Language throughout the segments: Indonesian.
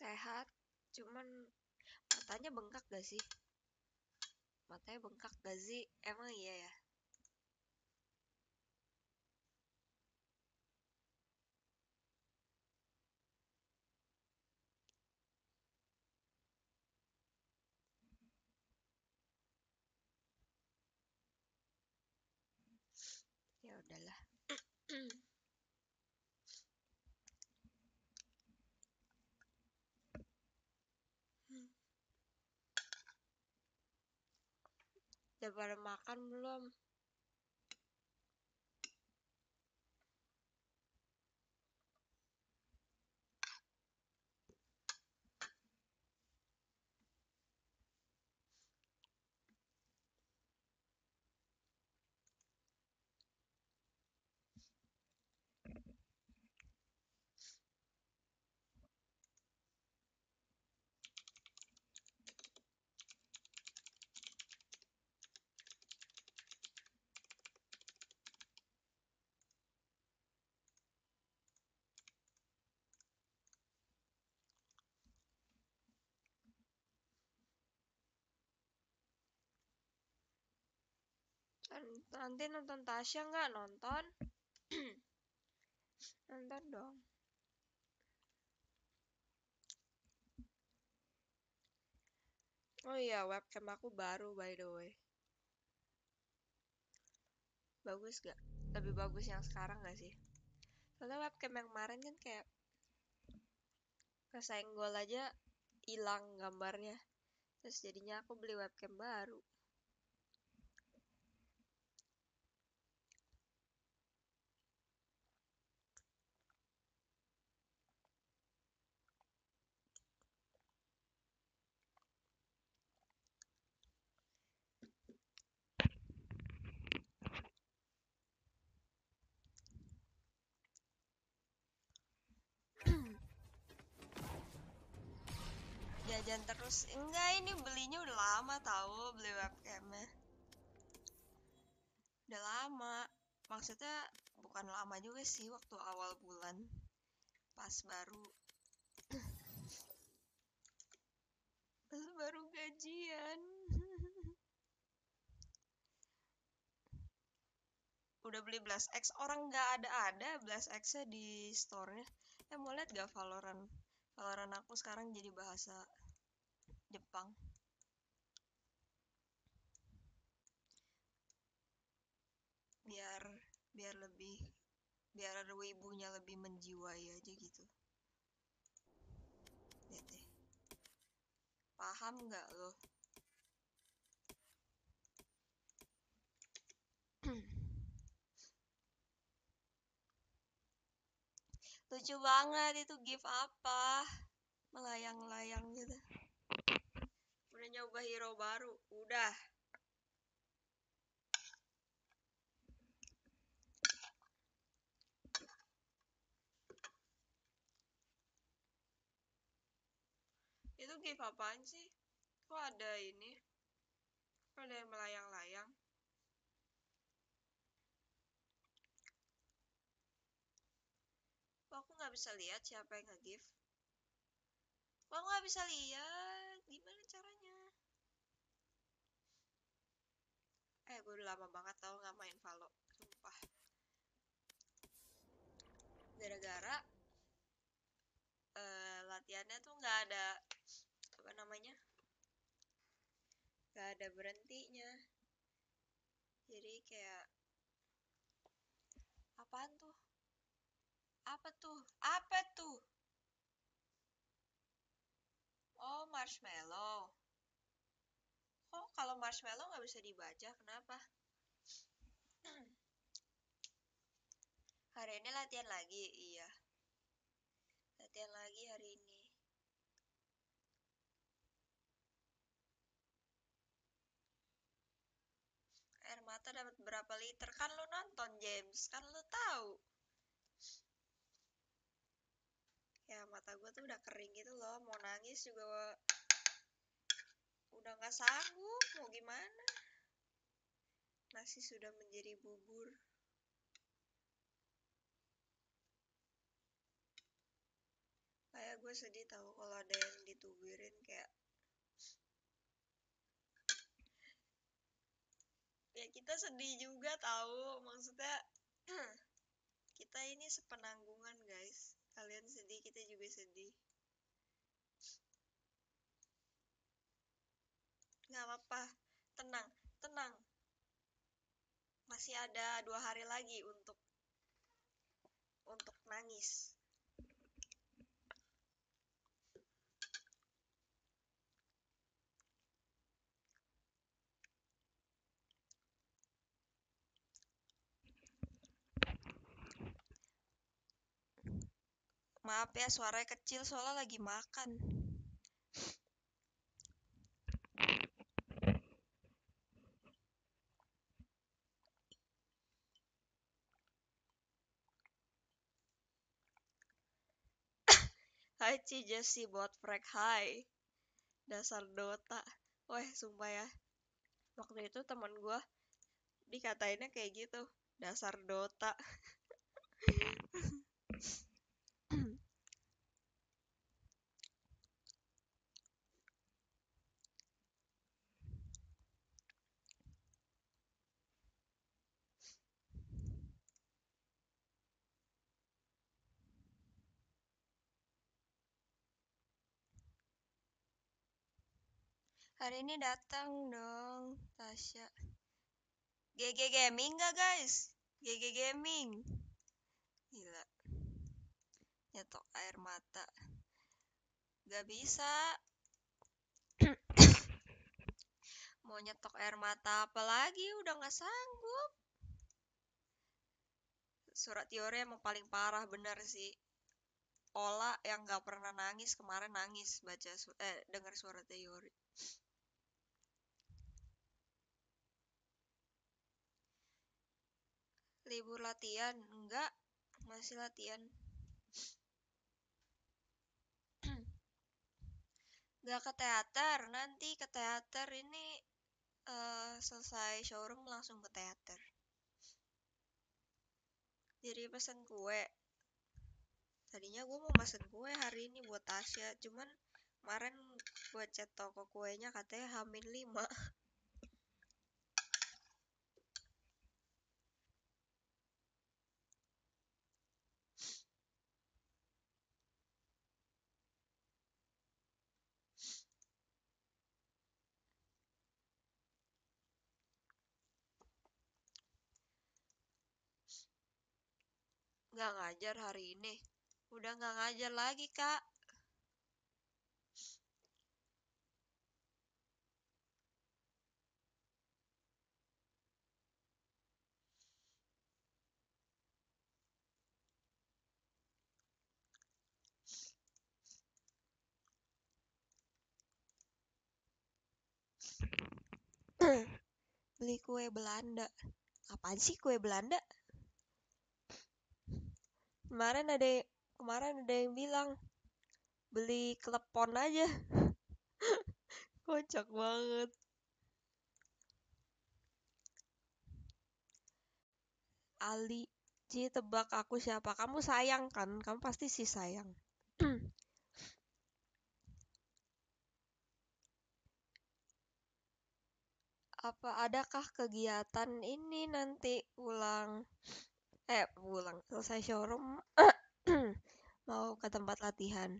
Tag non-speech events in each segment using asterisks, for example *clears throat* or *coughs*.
sehat cuman matanya bengkak gak sih matanya bengkak gak sih emang iya ya udah pada makan belum Kan nanti nonton Tasya nggak nonton *clears throat* nonton dong oh iya webcam aku baru by the way bagus gak lebih bagus yang sekarang gak sih soalnya webcam yang kemarin kan kayak kesenggol aja hilang gambarnya terus jadinya aku beli webcam baru enggak ini belinya udah lama tahu beli webcamnya udah lama maksudnya bukan lama juga sih waktu awal bulan pas baru pas baru gajian udah beli Blast X orang nggak ada ada Blast X nya di store-nya eh mau lihat gak Valorant Valorant aku sekarang jadi bahasa Jepang biar biar lebih biar ibunya lebih menjiwai aja gitu lihat paham nggak lo lucu banget itu gift apa melayang-layang gitu nyoba hero baru udah itu give apaan sih kok ada ini kok ada yang melayang-layang kok aku nggak bisa lihat siapa yang nge-give kok aku nggak bisa lihat gimana cara eh gue udah lama banget tau gak main Valo sumpah gara-gara uh, latihannya tuh gak ada apa namanya Gak ada berhentinya jadi kayak apaan tuh apa tuh apa tuh oh marshmallow kok kalau marshmallow nggak bisa dibaca kenapa hari ini latihan lagi iya latihan lagi hari ini air mata dapat berapa liter kan lu nonton James kan lu tahu ya mata gue tuh udah kering gitu loh mau nangis juga udah nggak sanggup mau gimana nasi sudah menjadi bubur kayak gue sedih tahu kalau ada yang ditubirin kayak ya kita sedih juga tahu maksudnya *clears throat* kita ini sepenanggungan guys kalian sedih kita juga sedih nggak apa-apa tenang tenang masih ada dua hari lagi untuk untuk nangis Maaf ya suara kecil soalnya lagi makan. banci Jesse buat Frank High dasar Dota weh sumpah ya waktu itu teman gue dikatainnya kayak gitu dasar Dota *laughs* Hari ini datang dong, Tasya. GG Gaming gak guys? GG Gaming. Gila. Nyetok air mata. Gak bisa. *coughs* Mau nyetok air mata apalagi Udah gak sanggup. Surat teori emang paling parah bener sih. Ola yang gak pernah nangis kemarin nangis baca su eh dengar suara teori. libur latihan enggak masih latihan *clears throat* enggak ke teater nanti ke teater ini uh, selesai showroom langsung ke teater jadi pesen kue tadinya gue mau pesen kue hari ini buat Tasya cuman kemarin buat chat toko kuenya katanya hamil lima *laughs* nggak ngajar hari ini? Udah nggak ngajar lagi, Kak. *clears throat* beli kue Belanda. Apaan sih kue Belanda? kemarin ada kemarin ada yang bilang beli klepon aja *laughs* kocak banget Ali Ji tebak aku siapa kamu sayang kan kamu pasti sih sayang *clears throat* apa adakah kegiatan ini nanti ulang eh pulang selesai showroom *clears throat* mau ke tempat latihan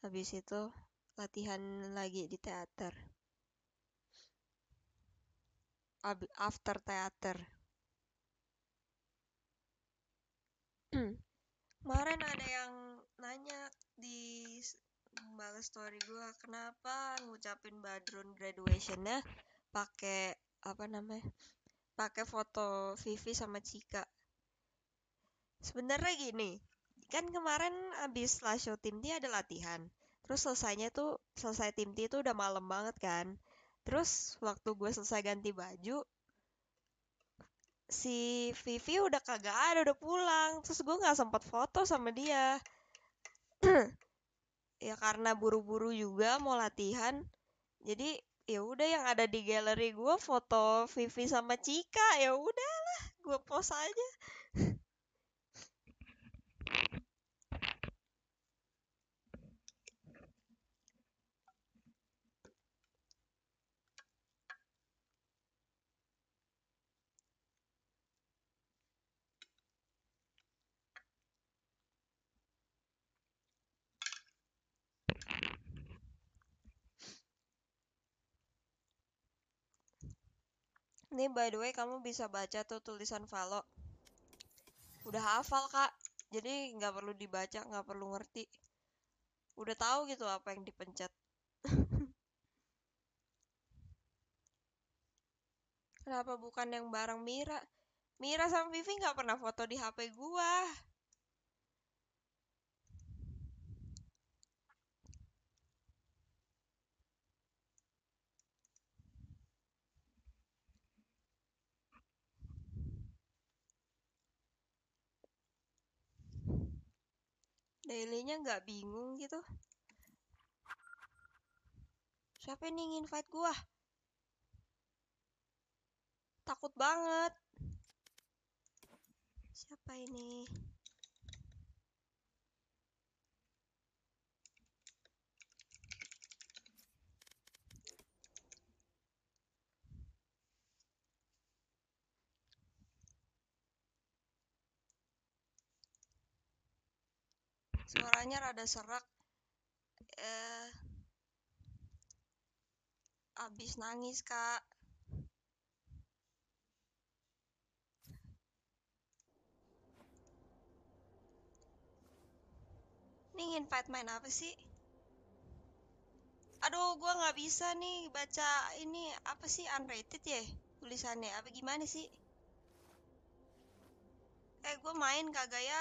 habis itu latihan lagi di teater after teater *clears throat* kemarin ada yang nanya di balas story gue kenapa ngucapin badrun graduationnya pakai apa namanya pakai foto Vivi sama Cika sebenarnya gini kan kemarin abis last show tim t ada latihan terus selesainya tuh selesai tim T itu udah malam banget kan terus waktu gue selesai ganti baju si Vivi udah kagak ada udah pulang terus gue nggak sempat foto sama dia *clears throat* ya karena buru-buru juga mau latihan jadi ya udah yang ada di galeri gue foto Vivi sama Cika ya udahlah gue post aja Nih by the way kamu bisa baca tuh tulisan Valo. Udah hafal kak, jadi nggak perlu dibaca, nggak perlu ngerti. Udah tahu gitu apa yang dipencet. *laughs* Kenapa bukan yang barang Mira? Mira sama Vivi nggak pernah foto di HP gua. dailynya nggak bingung gitu siapa nih fight gua takut banget siapa ini suaranya rada serak eh abis nangis kak ini invite main apa sih? Aduh, gua nggak bisa nih baca ini apa sih unrated ya tulisannya apa gimana sih? Eh, gua main kagak ya?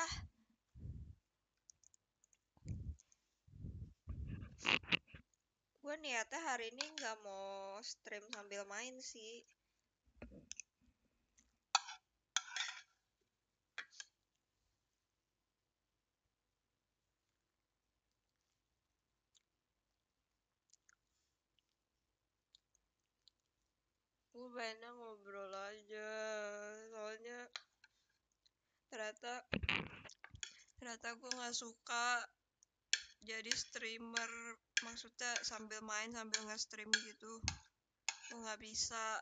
gue niatnya hari ini nggak mau stream sambil main sih gue pengennya ngobrol aja soalnya ternyata ternyata gue nggak suka jadi streamer maksudnya sambil main sambil nge-stream gitu gue nggak bisa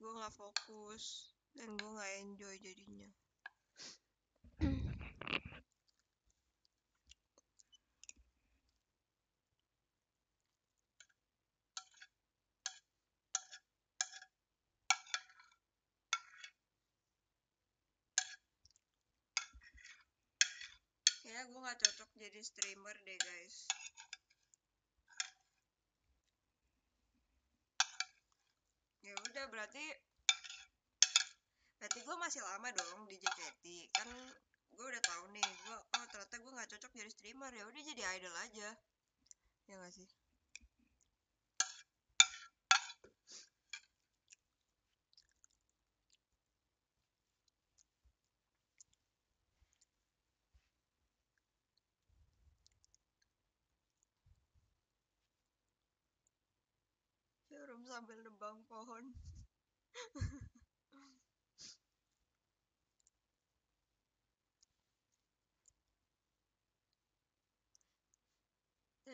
gue nggak fokus dan gue nggak enjoy jadinya kayaknya gue nggak cocok jadi streamer deh pertama dong di JKT kan gue udah tahu nih gue oh ternyata gue nggak cocok jadi streamer ya udah jadi idol aja ya nggak sih Rum sambil nebang pohon *laughs*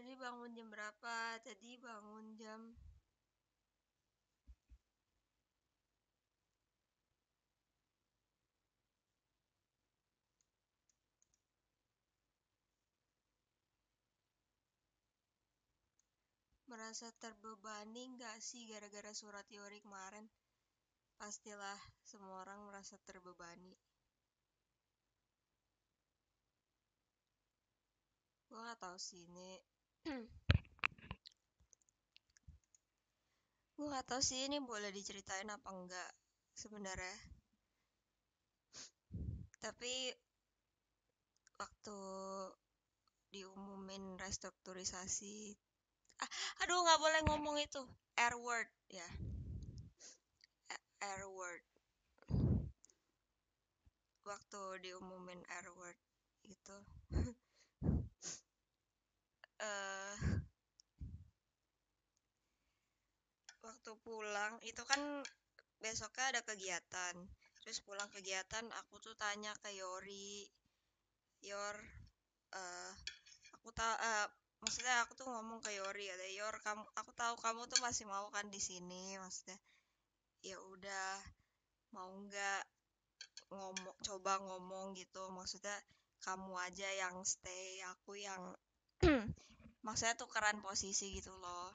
tadi bangun jam berapa tadi bangun jam merasa terbebani nggak sih gara-gara surat teori kemarin? Pastilah semua orang merasa terbebani. Gue gak tau sih ini Hmm. gue gak tau sih ini boleh diceritain apa enggak sebenarnya tapi waktu diumumin restrukturisasi ah, aduh nggak boleh ngomong itu R word ya R word waktu diumumin R word itu *laughs* uh, waktu pulang itu kan besoknya ada kegiatan terus pulang kegiatan aku tuh tanya ke Yori Yor uh, aku tahu uh, eh, maksudnya aku tuh ngomong ke Yori ada Yor kamu aku tahu kamu tuh masih mau kan di sini maksudnya ya udah mau nggak ngomong coba ngomong gitu maksudnya kamu aja yang stay aku yang *clears throat* maksudnya tukeran posisi gitu loh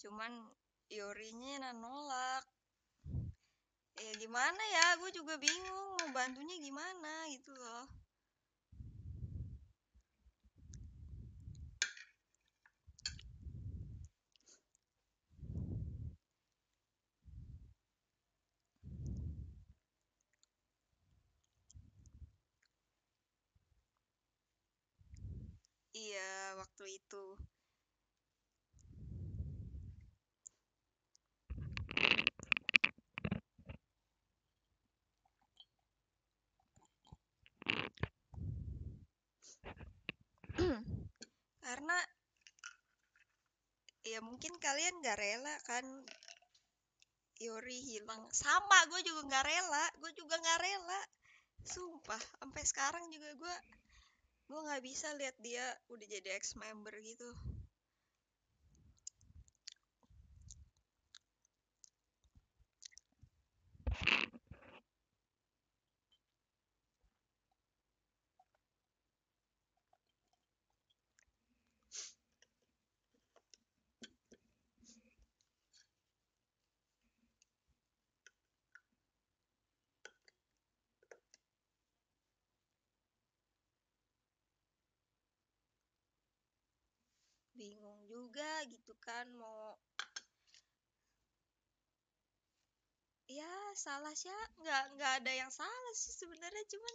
cuman Yorinya nolak ya gimana ya gue juga bingung mau bantunya gimana gitu loh itu. *clears throat* Karena ya mungkin kalian gak rela kan Yori hilang sama gue juga gak rela gue juga gak rela sumpah sampai sekarang juga gue gue nggak bisa lihat dia udah jadi ex member gitu bingung juga gitu kan mau ya salah sih nggak nggak ada yang salah sih sebenarnya cuman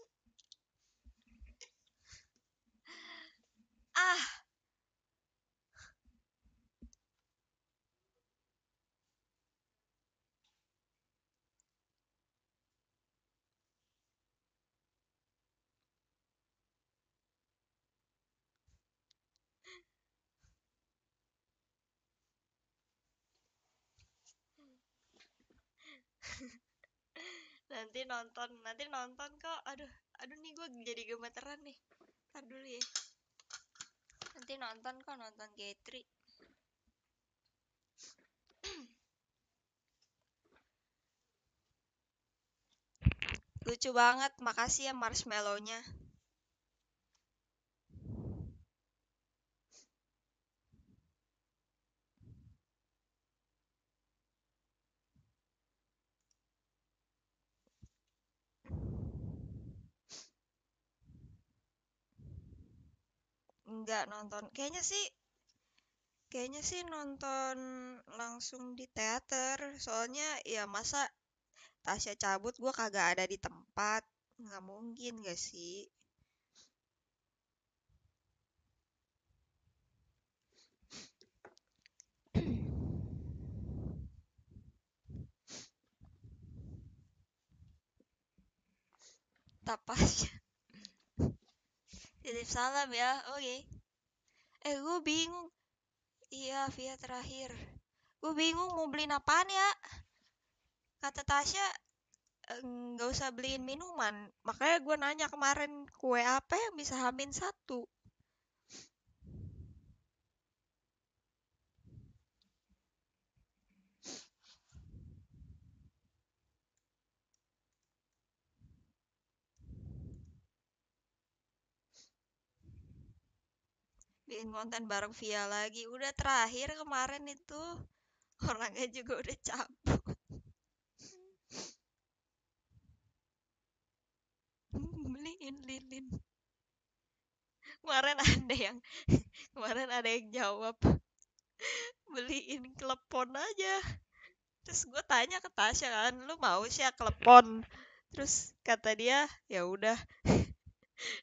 nanti nonton nanti nonton kok aduh aduh nih gue jadi gemeteran nih ntar dulu ya nanti nonton kok nonton Gatri *clears throat* lucu banget makasih ya marshmallownya nggak nonton kayaknya sih kayaknya sih nonton langsung di teater soalnya ya masa Tasya cabut gue kagak ada di tempat nggak mungkin gak sih tapas *laughs* titip salam ya oke okay eh gue bingung iya via terakhir gue bingung mau beliin apaan ya kata Tasya eh, nggak usah beliin minuman makanya gue nanya kemarin kue apa yang bisa hamin satu bikin konten bareng Via lagi udah terakhir kemarin itu *laughs* orangnya juga udah cabut *laughs* beliin lilin kemarin ada yang *laughs* kemarin ada yang jawab beliin klepon aja terus gue tanya ke Tasya kan lu mau sih ya klepon terus kata dia ya udah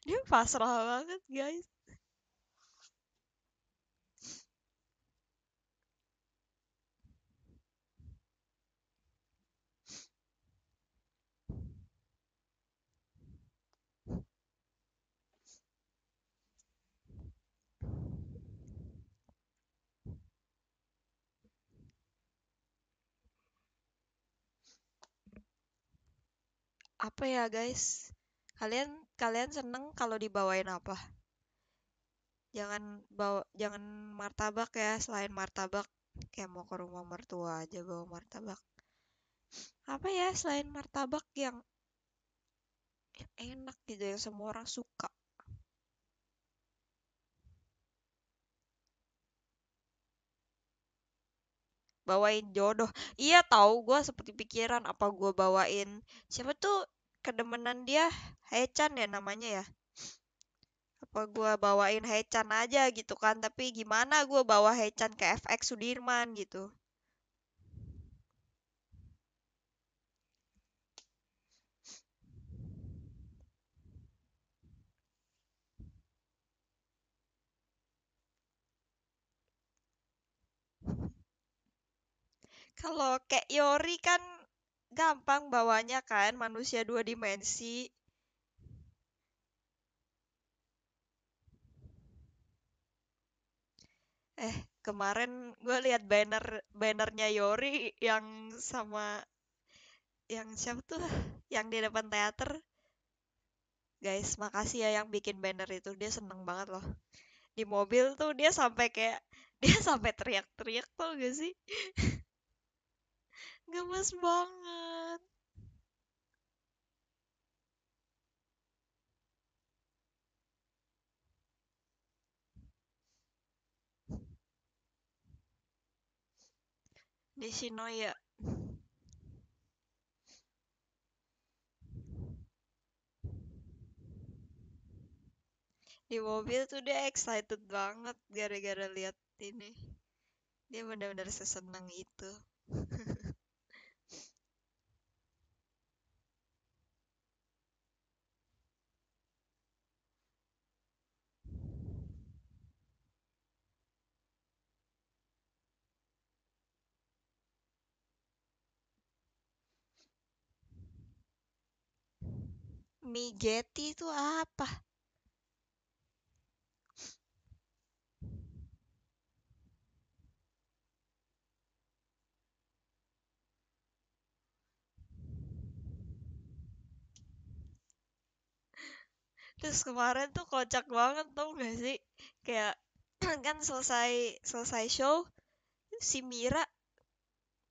dia pasrah banget guys apa ya guys kalian kalian seneng kalau dibawain apa jangan bawa jangan martabak ya selain martabak kayak mau ke rumah mertua aja bawa martabak apa ya selain martabak yang enak gitu yang semua orang suka bawain jodoh iya tahu gue seperti pikiran apa gue bawain siapa tuh kedemenan dia hechan ya namanya ya apa gue bawain hechan aja gitu kan tapi gimana gue bawa hechan ke FX Sudirman gitu Kalau kayak Yori kan gampang bawanya kan manusia dua dimensi. Eh, kemarin gue lihat banner bannernya Yori yang sama yang siapa tuh yang di depan teater guys makasih ya yang bikin banner itu dia seneng banget loh di mobil tuh dia sampai kayak *laughs* dia sampai teriak-teriak tuh gak sih gemes banget di sini ya di mobil tuh dia excited banget gara-gara lihat ini dia benar-benar seseneng itu *laughs* Migeti itu apa? Terus kemarin tuh kocak banget tau gak sih? Kayak *clears throat* kan selesai selesai show si Mira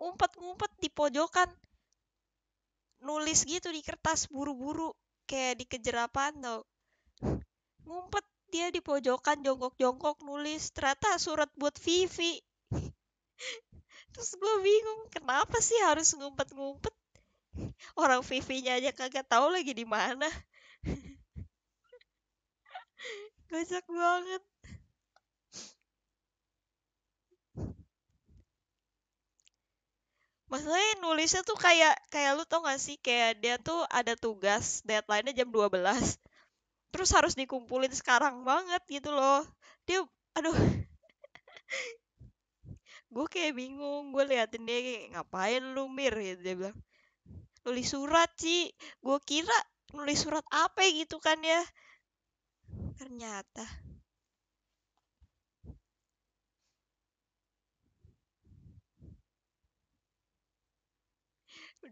umpet umpet di pojokan nulis gitu di kertas buru-buru kayak dikejar kejerapan tau *laughs* ngumpet dia di pojokan jongkok-jongkok nulis ternyata surat buat Vivi *laughs* terus gue bingung kenapa sih harus ngumpet-ngumpet *laughs* orang Vivi-nya aja kagak tahu lagi di mana gocek banget maksudnya nulisnya tuh kayak kayak lu tau gak sih kayak dia tuh ada tugas deadline-nya jam 12 terus harus dikumpulin sekarang banget gitu loh dia aduh *laughs* gue kayak bingung gue liatin dia kayak, ngapain lu mir gitu dia bilang nulis surat sih gue kira nulis surat apa gitu kan ya ternyata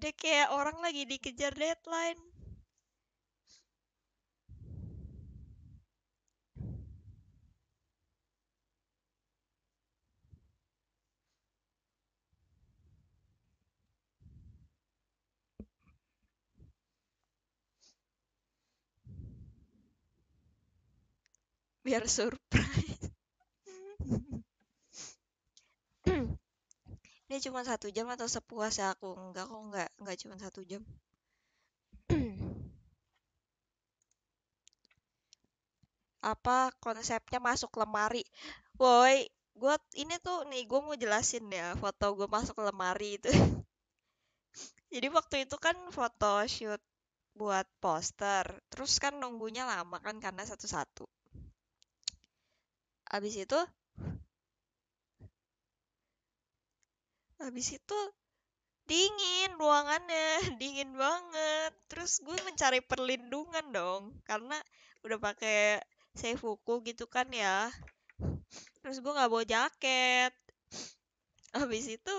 udah kayak orang lagi dikejar deadline. biar surprise Ini cuma satu jam atau ya aku enggak kok enggak enggak cuma satu jam *clears throat* apa konsepnya masuk lemari woi gue ini tuh nih gue mau jelasin ya foto gue masuk lemari itu *laughs* jadi waktu itu kan foto shoot buat poster terus kan nunggunya lama kan karena satu-satu abis itu habis itu dingin ruangannya *laughs* dingin banget terus gue mencari perlindungan dong karena udah pakai seifuku gitu kan ya terus gue nggak bawa jaket habis itu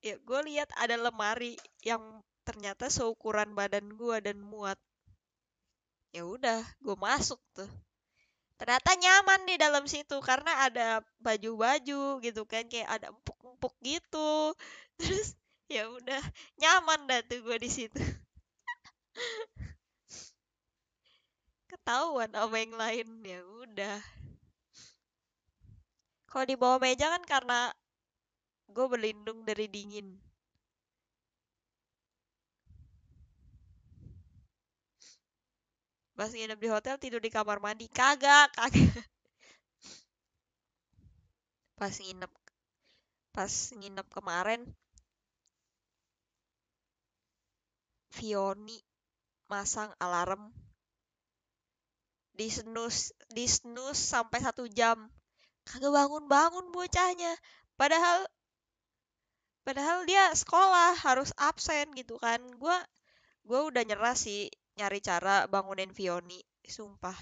ya gue lihat ada lemari yang ternyata seukuran badan gue dan muat ya udah gue masuk tuh ternyata nyaman di dalam situ karena ada baju-baju gitu kan kayak ada empuk empuk gitu *laughs* terus ya udah nyaman dah tuh gue di situ *laughs* ketahuan sama yang lain ya udah kalau di bawah meja kan karena gue berlindung dari dingin pas nginep di hotel tidur di kamar mandi kagak kagak *laughs* pas nginep pas nginep kemarin Vioni masang alarm disnus disnus sampai satu jam kagak bangun bangun bocahnya padahal padahal dia sekolah harus absen gitu kan gue gue udah nyerah sih nyari cara bangunin Vioni sumpah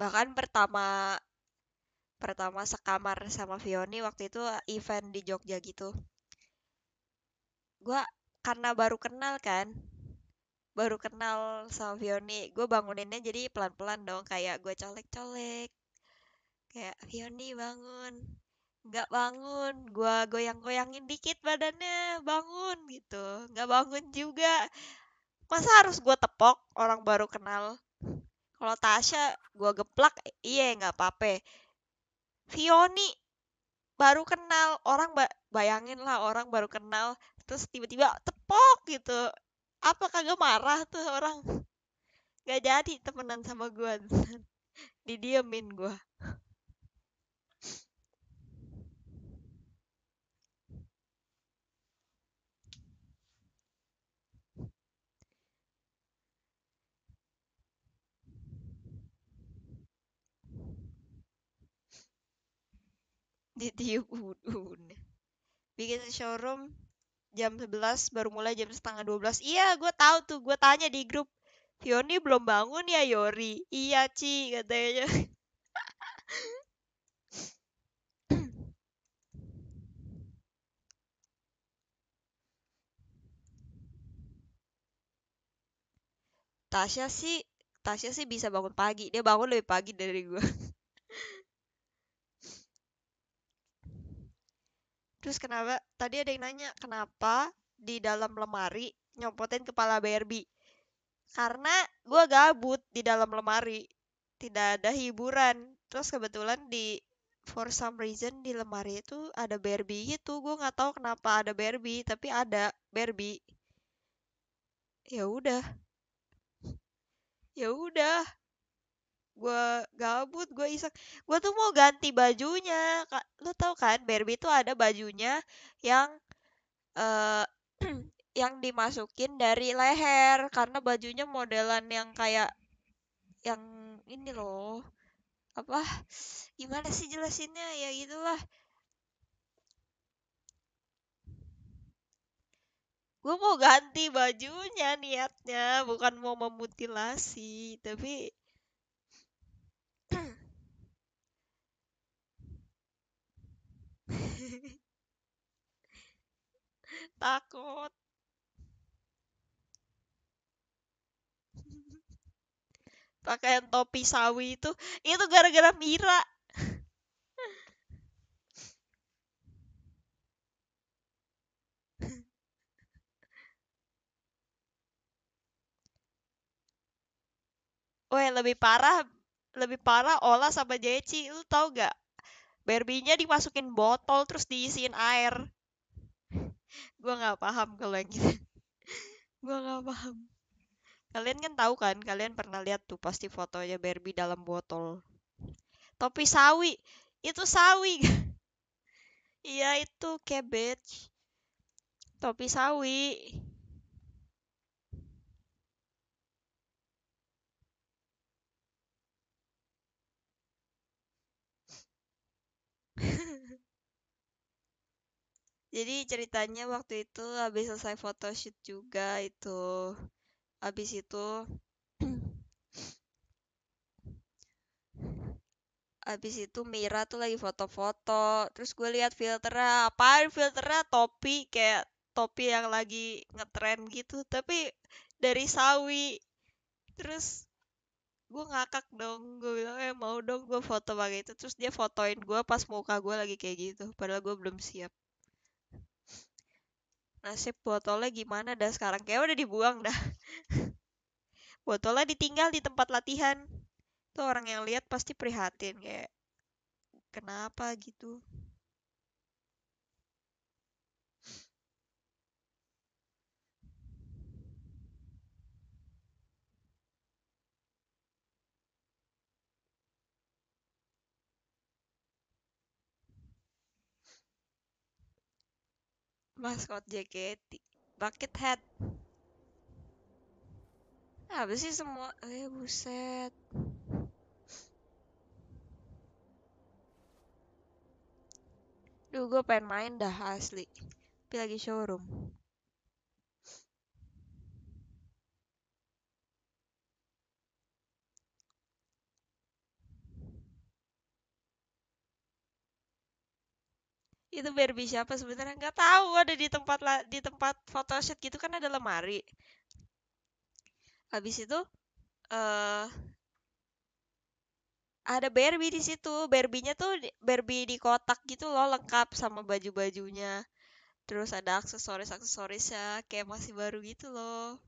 bahkan pertama pertama sekamar sama Vioni waktu itu eh, event di Jogja gitu gue karena baru kenal kan baru kenal sama Vioni gue banguninnya jadi pelan-pelan dong kayak gue colek-colek kayak Vioni bangun nggak bangun gue goyang-goyangin dikit badannya bangun gitu nggak bangun juga masa harus gue tepok orang baru kenal kalau Tasha, gue geplak, eh, iya nggak apa-apa. Vioni baru kenal orang ba bayangin lah orang baru kenal terus tiba-tiba tepok gitu apa kagak marah tuh orang Gak jadi temenan sama gue *laughs* didiemin gue *laughs* ditiup udun bikin showroom jam 11 baru mulai jam setengah 12 iya gue tahu tuh gue tanya di grup Yoni belum bangun ya Yori iya Ci katanya Tasya sih Tasya sih bisa bangun pagi dia bangun lebih pagi dari gue Terus kenapa? Tadi ada yang nanya kenapa di dalam lemari nyopotin kepala Barbie? Karena gue gabut di dalam lemari, tidak ada hiburan. Terus kebetulan di for some reason di lemari itu ada Barbie gitu. Gue nggak tahu kenapa ada Barbie, tapi ada Barbie. Ya udah. Ya udah gue gabut gue iseng gue tuh mau ganti bajunya lo tau kan Barbie tuh ada bajunya yang uh, *clears throat* yang dimasukin dari leher karena bajunya modelan yang kayak yang ini loh apa gimana sih jelasinnya ya gitulah gue mau ganti bajunya niatnya bukan mau memutilasi tapi takut *laughs* pakaian topi sawi itu itu gara-gara Mira Weh, lebih parah, lebih parah Ola sama Jeci. Lu tau gak? Berbinya dimasukin botol terus diisiin air gue nggak paham kalau yang gitu *laughs* gue nggak paham kalian kan tahu kan kalian pernah lihat tuh pasti fotonya Barbie dalam botol topi sawi itu sawi *laughs* iya itu cabbage topi sawi *laughs* jadi ceritanya waktu itu habis selesai photoshoot juga itu habis itu *clears throat* Abis itu Mira tuh lagi foto-foto Terus gue lihat filternya apa? filternya? Topi Kayak topi yang lagi ngetren gitu Tapi dari sawi Terus gue ngakak dong gue bilang eh mau dong gue foto pakai itu terus dia fotoin gue pas muka gue lagi kayak gitu padahal gue belum siap nasib botolnya gimana dah sekarang kayak udah dibuang dah *laughs* botolnya ditinggal di tempat latihan tuh orang yang lihat pasti prihatin kayak kenapa gitu maskot JKT hat, apa sih semua eh buset Duh gue pengen main dah asli Tapi lagi showroom itu Barbie siapa sebenarnya nggak tahu ada di tempat la, di tempat photoshoot gitu kan ada lemari habis itu uh, ada Barbie di situ Barbie-nya tuh Barbie di kotak gitu loh lengkap sama baju-bajunya terus ada aksesoris aksesorisnya kayak masih baru gitu loh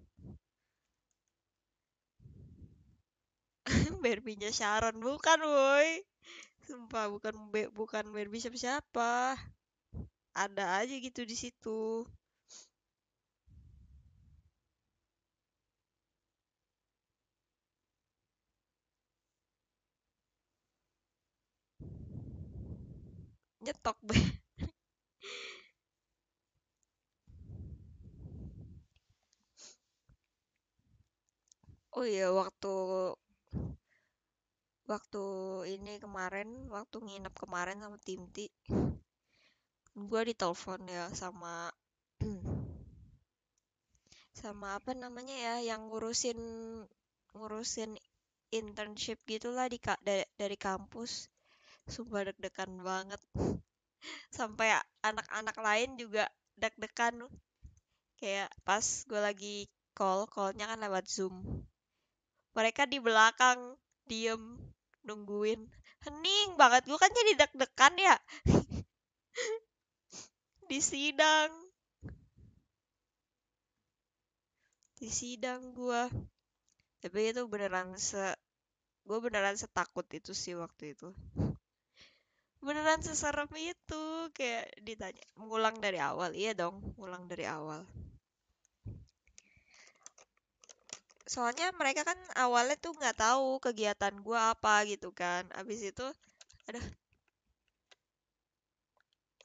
*laughs* Barbie-nya Sharon bukan woi sumpah bukan bukan Barbie siapa siapa ada aja gitu di situ nyetok Oh iya waktu waktu ini kemarin waktu nginep kemarin sama Timti gue ditelepon ya sama *clears throat* sama apa namanya ya yang ngurusin ngurusin internship gitulah di dari, dari kampus sumpah deg-degan banget *laughs* sampai anak-anak lain juga deg-degan kayak pas gue lagi call callnya kan lewat zoom mereka di belakang diem nungguin hening banget gue kan jadi deg-degan ya *laughs* di sidang di sidang gua tapi itu beneran se gue beneran setakut itu sih waktu itu beneran seserem itu kayak ditanya ngulang dari awal iya dong ngulang dari awal soalnya mereka kan awalnya tuh nggak tahu kegiatan gue apa gitu kan abis itu ada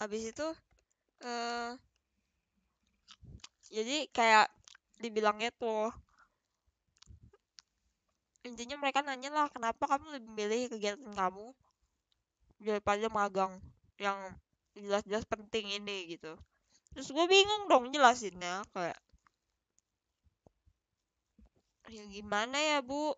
abis itu Eh, jadi kayak dibilangnya tuh intinya mereka nanya lah kenapa kamu lebih memilih kegiatan kamu daripada magang yang jelas-jelas penting ini gitu terus gue bingung dong jelasinnya kayak ya gimana ya bu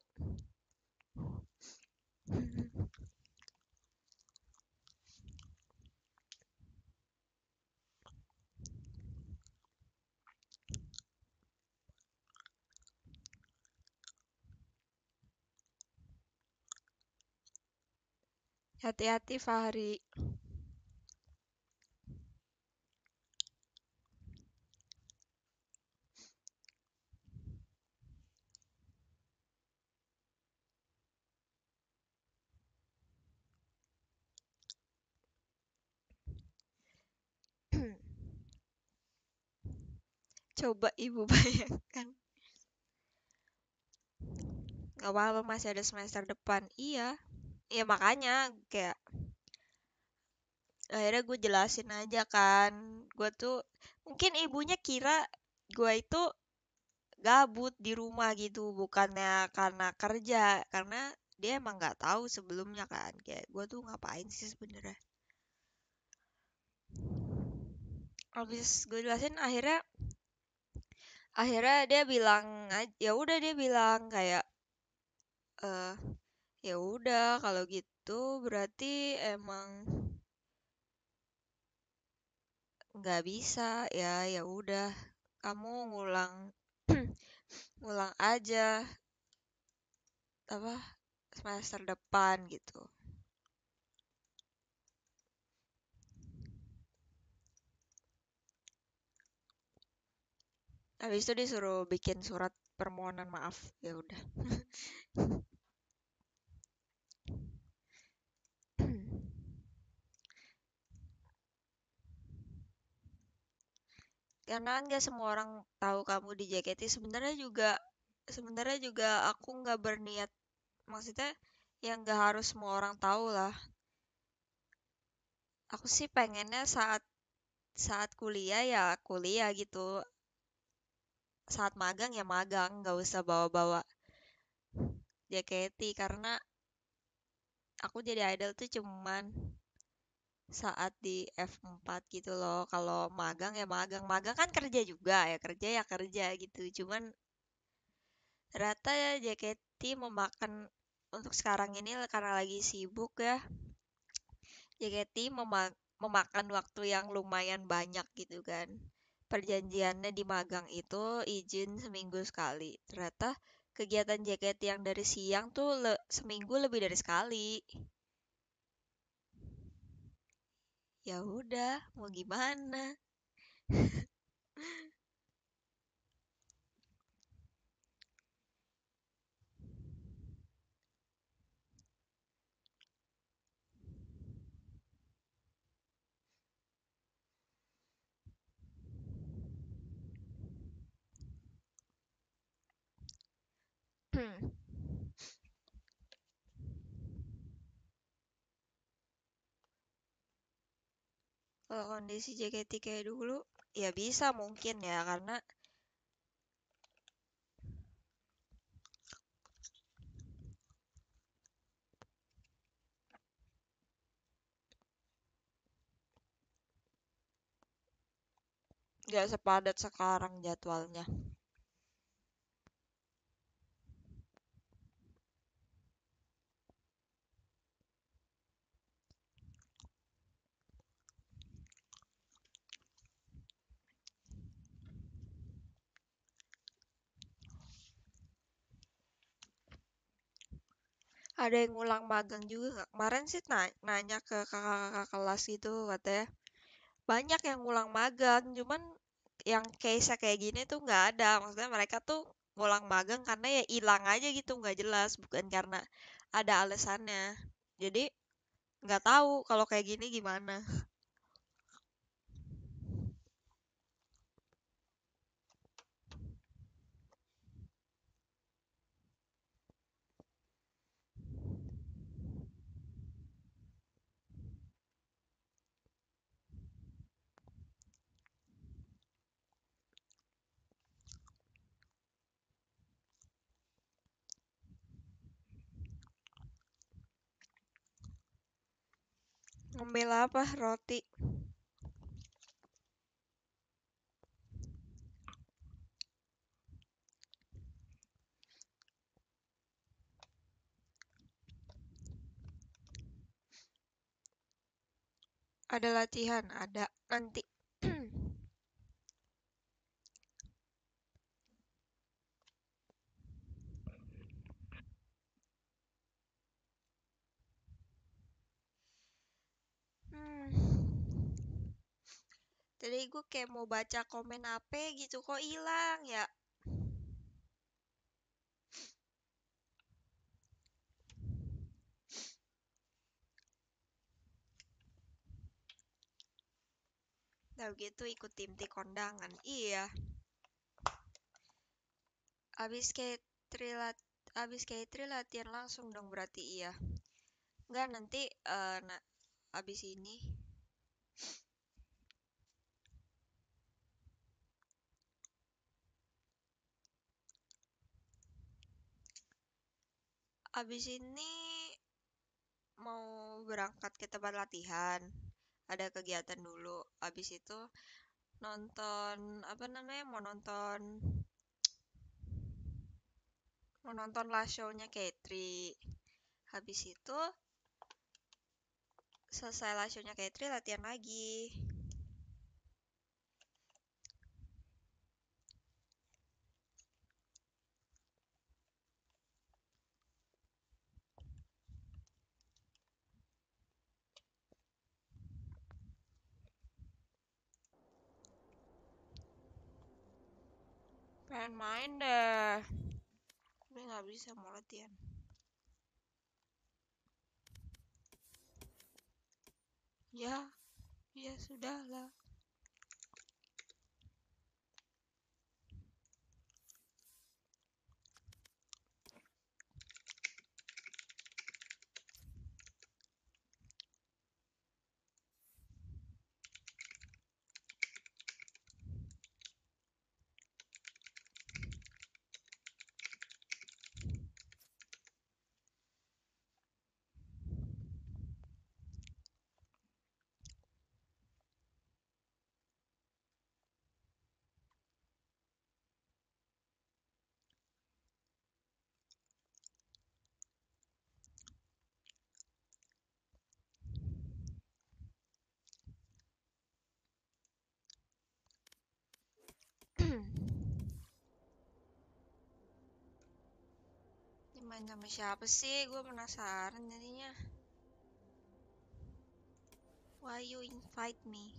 Hati-hati Fahri. *clears throat* Coba ibu *laughs* bayangkan. Gak apa-apa masih ada semester depan. Iya ya makanya kayak akhirnya gue jelasin aja kan gue tuh mungkin ibunya kira gue itu gabut di rumah gitu bukannya karena kerja karena dia emang nggak tahu sebelumnya kan kayak gue tuh ngapain sih sebenarnya habis gue jelasin akhirnya akhirnya dia bilang ya udah dia bilang kayak eh Ya udah, kalau gitu berarti emang nggak bisa ya. Ya udah, kamu ngulang *clears throat* ngulang aja apa semester depan gitu. Habis itu disuruh bikin surat permohonan maaf. Ya udah. *laughs* karena kan gak semua orang tahu kamu di JKT sebenarnya juga sebenarnya juga aku nggak berniat maksudnya yang nggak harus semua orang tahu lah aku sih pengennya saat saat kuliah ya kuliah gitu saat magang ya magang nggak usah bawa-bawa JKT karena aku jadi idol tuh cuman saat di F4 gitu loh. Kalau magang ya magang, magang kan kerja juga ya, kerja ya kerja gitu. Cuman rata ya JKT memakan untuk sekarang ini karena lagi sibuk ya. JKT memak memakan waktu yang lumayan banyak gitu kan. Perjanjiannya di magang itu izin seminggu sekali. Ternyata kegiatan JKT yang dari siang tuh le seminggu lebih dari sekali. ya udah mau gimana Hmm. kalau kondisi JKT kayak dulu ya bisa mungkin ya karena gak sepadat sekarang jadwalnya ada yang ngulang magang juga gak? kemarin sih na, nanya ke kakak-kakak kelas gitu katanya banyak yang ngulang magang cuman yang case kayak gini tuh nggak ada maksudnya mereka tuh ngulang magang karena ya hilang aja gitu nggak jelas bukan karena ada alasannya jadi nggak tahu kalau kayak gini gimana ngambil apa? Roti. Ada latihan, ada nanti. gue kayak mau baca komen apa gitu kok hilang ya Udah gitu ikut tim di kondangan. Iya. Abis kayak trilat abis kayak tri latihan langsung dong berarti iya. Enggak nanti uh, nah, abis ini Abis ini mau berangkat ke tempat latihan. Ada kegiatan dulu. Abis itu nonton apa namanya? Mau nonton mau nonton last show-nya Katri. Habis itu selesai last show-nya Katri latihan lagi. main-main deh gue nggak bisa mau latihan ya ya sudahlah main sama siapa sih gue penasaran jadinya why you invite me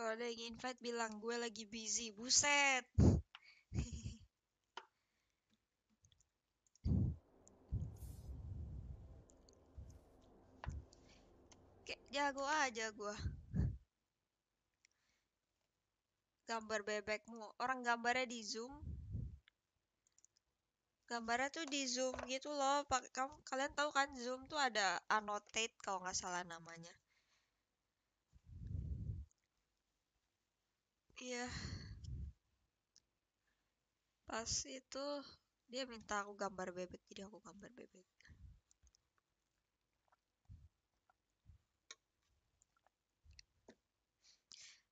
kalau ada yang invite bilang gue lagi busy buset *laughs* kayak jago aja gue gambar bebekmu orang gambarnya di zoom gambarnya tuh di zoom gitu loh pak kamu kalian tahu kan zoom tuh ada annotate kalau nggak salah namanya iya pas itu dia minta aku gambar bebek jadi aku gambar bebek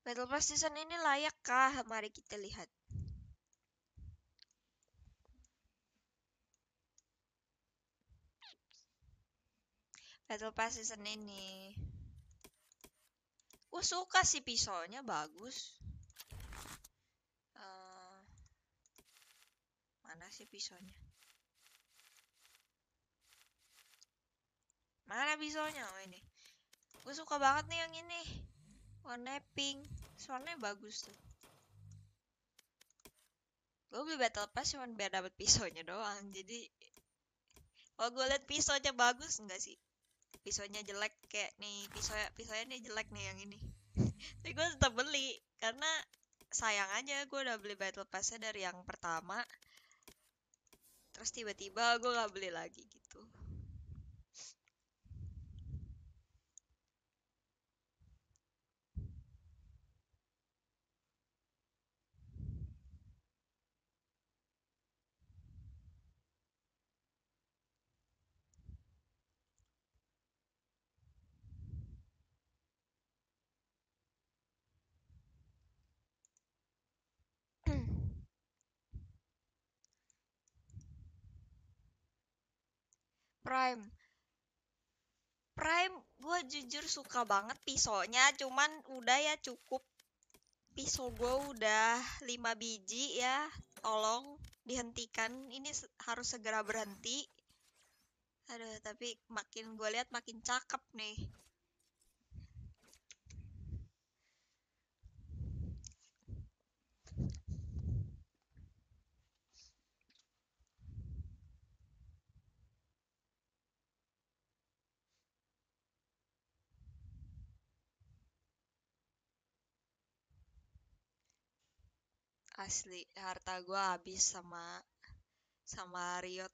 Battle Pass season ini layakkah? Mari kita lihat. Battle Pass season ini. Gue suka sih pisaunya bagus. Mana sih pisaunya? Mana pisaunya? Oh ini. Gue suka banget nih yang ini. Warna pink. Soalnya bagus tuh. Gue beli battle pass cuma biar dapat pisaunya doang. Jadi kalau gue liat pisaunya bagus enggak sih? Pisaunya jelek kayak nih pisaunya pisaunya nih jelek nih yang ini. *laughs* Tapi gue tetap beli karena sayang aja gue udah beli battle passnya dari yang pertama terus tiba-tiba gue nggak beli lagi gitu Prime. Prime gue jujur suka banget pisaunya, cuman udah ya cukup. Pisau gue udah 5 biji ya, tolong dihentikan. Ini harus segera berhenti. Aduh, tapi makin gue lihat makin cakep nih. asli harta gue habis sama sama Riot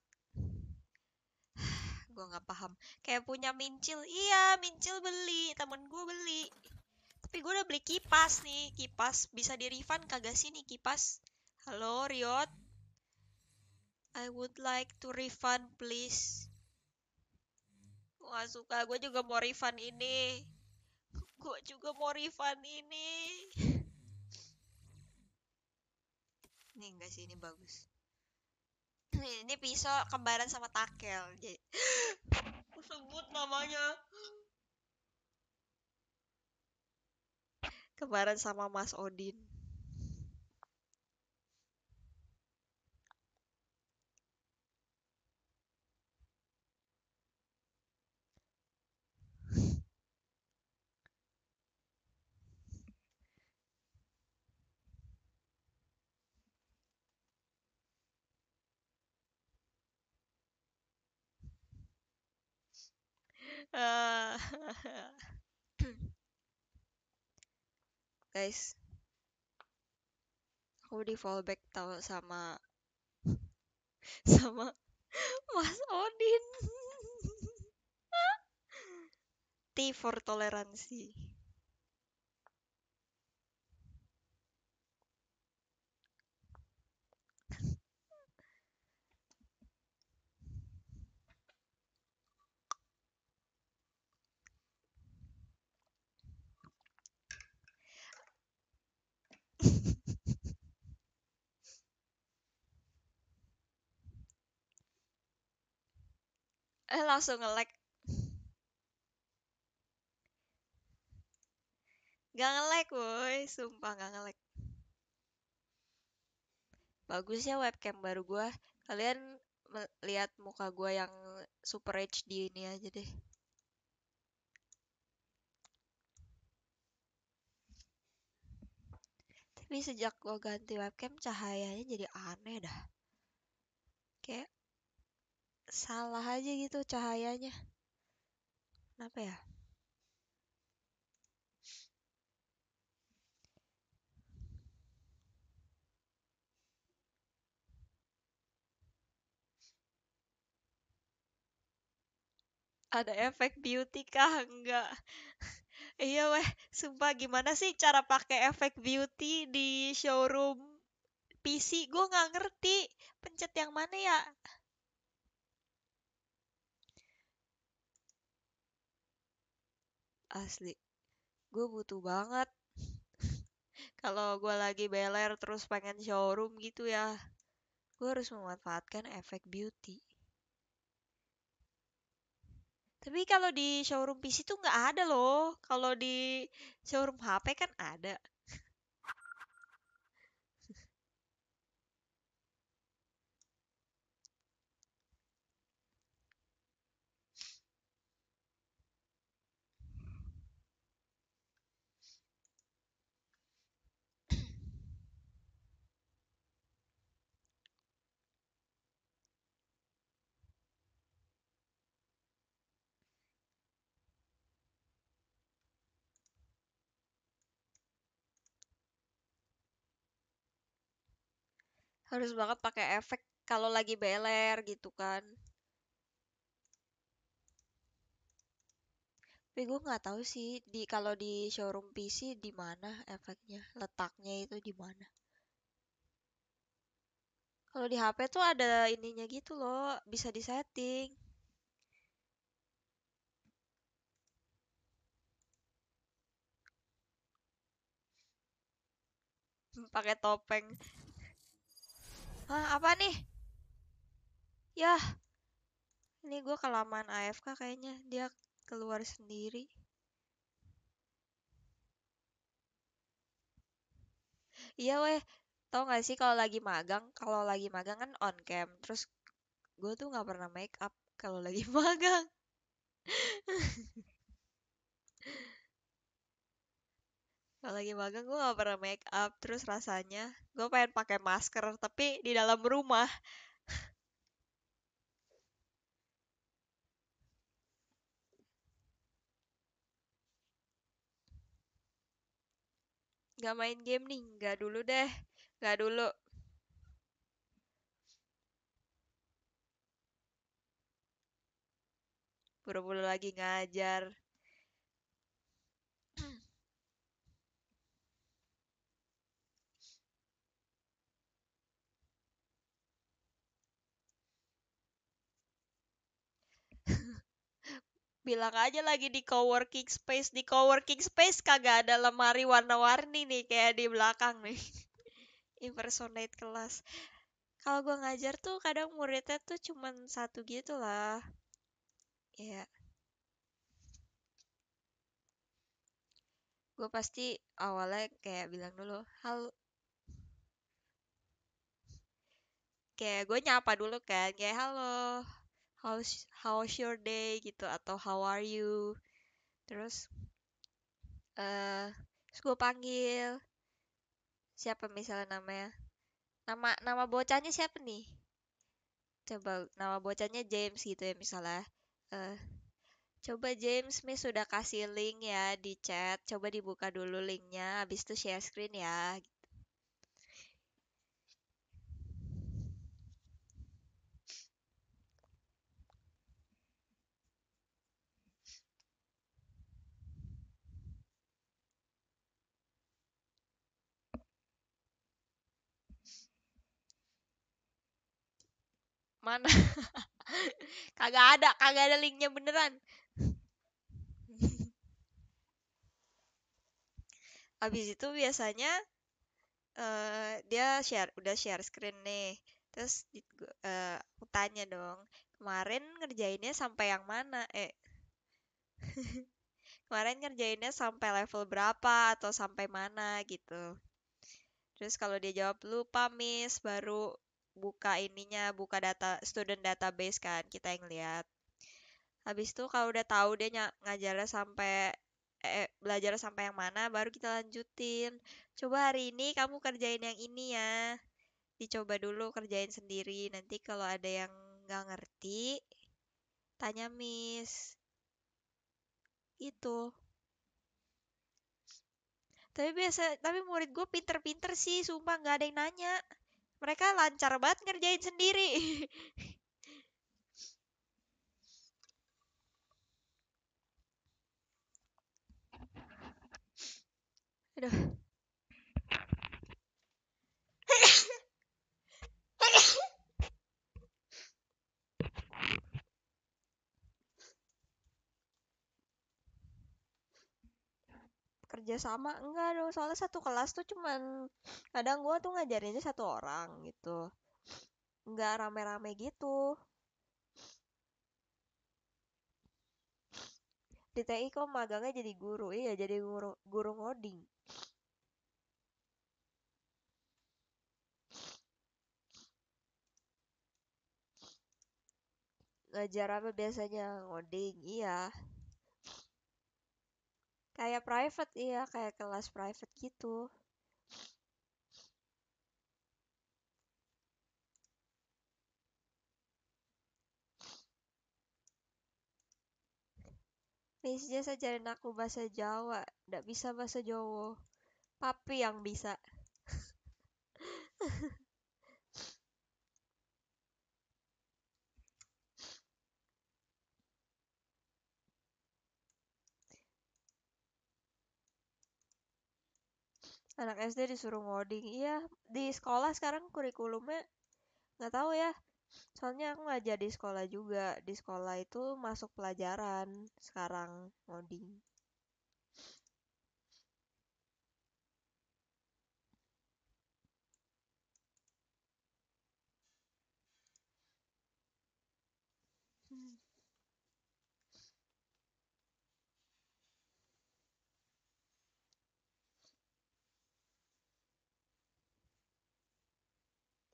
*sighs* gue nggak paham kayak punya mincil iya mincil beli temen gue beli tapi gue udah beli kipas nih kipas bisa di refund kagak sih nih kipas halo Riot I would like to refund please gue suka gue juga mau refund ini gue juga mau refund ini nih enggak sih ini bagus ini pisau kembaran sama takel jadi sebut namanya kembaran sama Mas Odin Eh, *clears throat* guys, aku di fallback tau sama *laughs* sama Mas Odin. *laughs* T for toleransi. eh langsung nge-lag Gak nge-lag woi Sumpah gak nge-lag Bagus ya webcam baru gue Kalian lihat muka gue yang super HD ini aja deh Tapi sejak gue ganti webcam cahayanya jadi aneh dah Kayak salah aja gitu cahayanya kenapa ya ada efek beauty kah enggak *laughs* iya weh sumpah gimana sih cara pakai efek beauty di showroom PC gue nggak ngerti pencet yang mana ya asli gue butuh banget *laughs* kalau gue lagi beler terus pengen showroom gitu ya gue harus memanfaatkan efek beauty tapi kalau di showroom PC tuh nggak ada loh kalau di showroom HP kan ada harus banget pakai efek kalau lagi beler gitu kan tapi gue nggak tahu sih di kalau di showroom PC di mana efeknya letaknya itu di mana kalau di HP tuh ada ininya gitu loh bisa disetting *laughs* pakai topeng Hah, eh, apa nih? Yah. Ini gue kelamaan AFK kayaknya. Dia keluar sendiri. Iya weh, tau gak sih kalau lagi magang, kalau lagi magang kan on cam. Terus gue tuh nggak pernah make up kalau lagi *laughs* magang. Kalau lagi magang gue gak pernah make up terus rasanya gue pengen pakai masker tapi di dalam rumah. Gak main game nih, gak dulu deh, gak dulu. Buru-buru lagi ngajar. bilang aja lagi di coworking space di coworking space kagak ada lemari warna-warni nih kayak di belakang nih *laughs* impersonate kelas kalau gue ngajar tuh kadang muridnya tuh cuman satu gitu lah ya yeah. gue pasti awalnya kayak bilang dulu hal kayak gue nyapa dulu kan kayak halo how's how's your day gitu atau how are you terus eh uh, gue panggil siapa misalnya namanya nama nama bocahnya siapa nih coba nama bocahnya James gitu ya misalnya uh, coba James Miss sudah kasih link ya di chat coba dibuka dulu linknya habis itu share screen ya Mana? *laughs* kagak ada, kagak ada linknya beneran. *laughs* Habis itu biasanya uh, dia share, udah share screen nih. Terus uh, aku tanya dong, kemarin ngerjainnya sampai yang mana? Eh, *laughs* kemarin ngerjainnya sampai level berapa atau sampai mana gitu. Terus kalau dia jawab lupa miss baru buka ininya, buka data student database kan kita yang lihat. Habis itu kalau udah tahu dia ngajarnya sampai eh, belajar sampai yang mana baru kita lanjutin. Coba hari ini kamu kerjain yang ini ya. Dicoba dulu kerjain sendiri. Nanti kalau ada yang nggak ngerti tanya miss. Itu. Tapi biasa, tapi murid gue pinter-pinter sih, sumpah nggak ada yang nanya mereka lancar banget ngerjain sendiri *laughs* aduh kerja sama enggak dong soalnya satu kelas tuh cuman kadang gue tuh ngajarinnya satu orang gitu enggak rame-rame gitu di TI kok magangnya jadi guru iya jadi guru guru ngoding ngajar apa biasanya ngoding iya Kayak private, iya. Kayak kelas private gitu. Please saja ajarin aku bahasa Jawa. tidak bisa bahasa Jawa. Papi yang bisa. *laughs* anak SD disuruh ngoding iya di sekolah sekarang kurikulumnya nggak tahu ya soalnya aku ngajar di sekolah juga di sekolah itu masuk pelajaran sekarang ngoding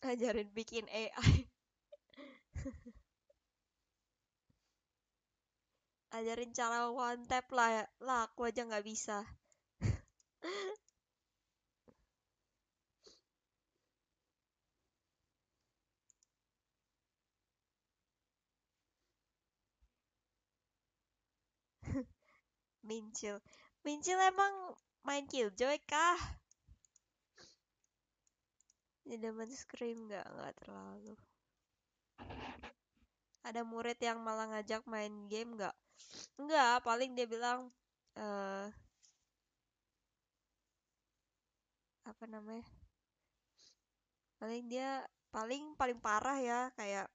ngajarin bikin AI *laughs* ajarin cara one tap lah ya. lah aku aja nggak bisa *laughs* Mincil Mincil emang main kill Killjoy kah? Idaman Scream nggak nggak terlalu. Ada murid yang malah ngajak main game nggak? Nggak, paling dia bilang eh uh, apa namanya? Paling dia paling paling parah ya kayak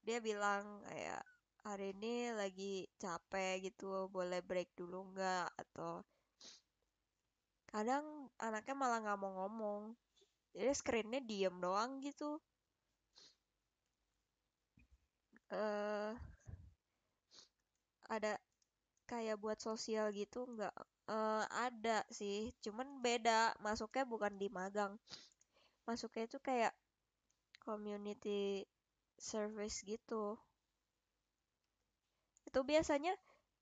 dia bilang kayak hari ini lagi capek gitu boleh break dulu nggak atau kadang anaknya malah nggak mau ngomong jadi screennya diem doang gitu uh, ada kayak buat sosial gitu nggak uh, ada sih cuman beda masuknya bukan di magang masuknya itu kayak community service gitu itu biasanya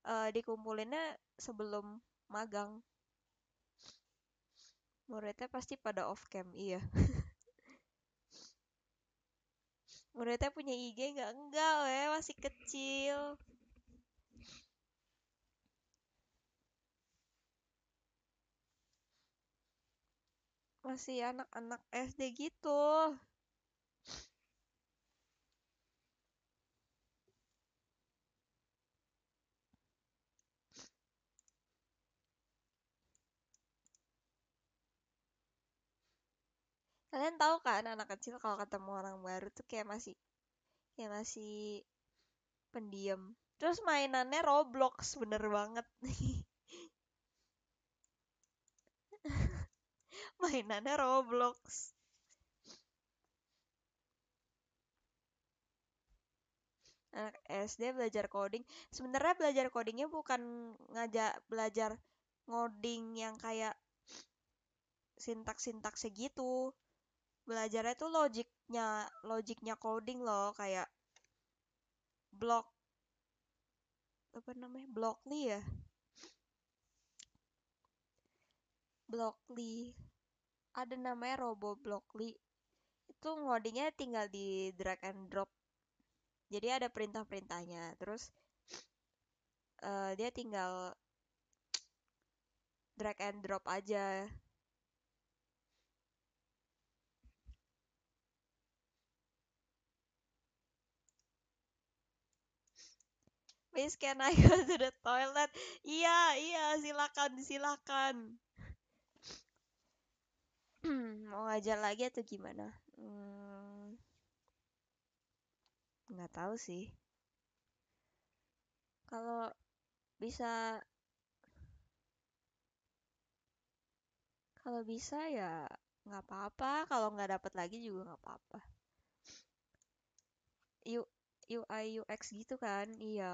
uh, dikumpulinnya sebelum magang Muridnya pasti pada off cam, iya. *laughs* Muridnya punya IG nggak? Enggak, weh, masih kecil. Masih anak-anak SD gitu. kalian tahu kan anak kecil kalau ketemu orang baru tuh kayak masih kayak masih pendiam terus mainannya Roblox bener banget *laughs* mainannya Roblox anak SD belajar coding sebenarnya belajar codingnya bukan ngajak belajar ngoding yang kayak sintak-sintak segitu belajarnya tuh logiknya logiknya coding loh kayak block apa namanya Blockly ya Blockly ada namanya Robo Blockly itu ngodingnya tinggal di drag and drop jadi ada perintah-perintahnya terus uh, dia tinggal drag and drop aja Please can I go to the toilet? Iya, iya, silakan, silakan. *clears throat* Mau ngajar lagi atau gimana? Hmm, tahu sih. Kalau bisa, kalau bisa ya nggak apa-apa. Kalau nggak dapat lagi juga nggak apa-apa. Yuk, UI UX gitu kan iya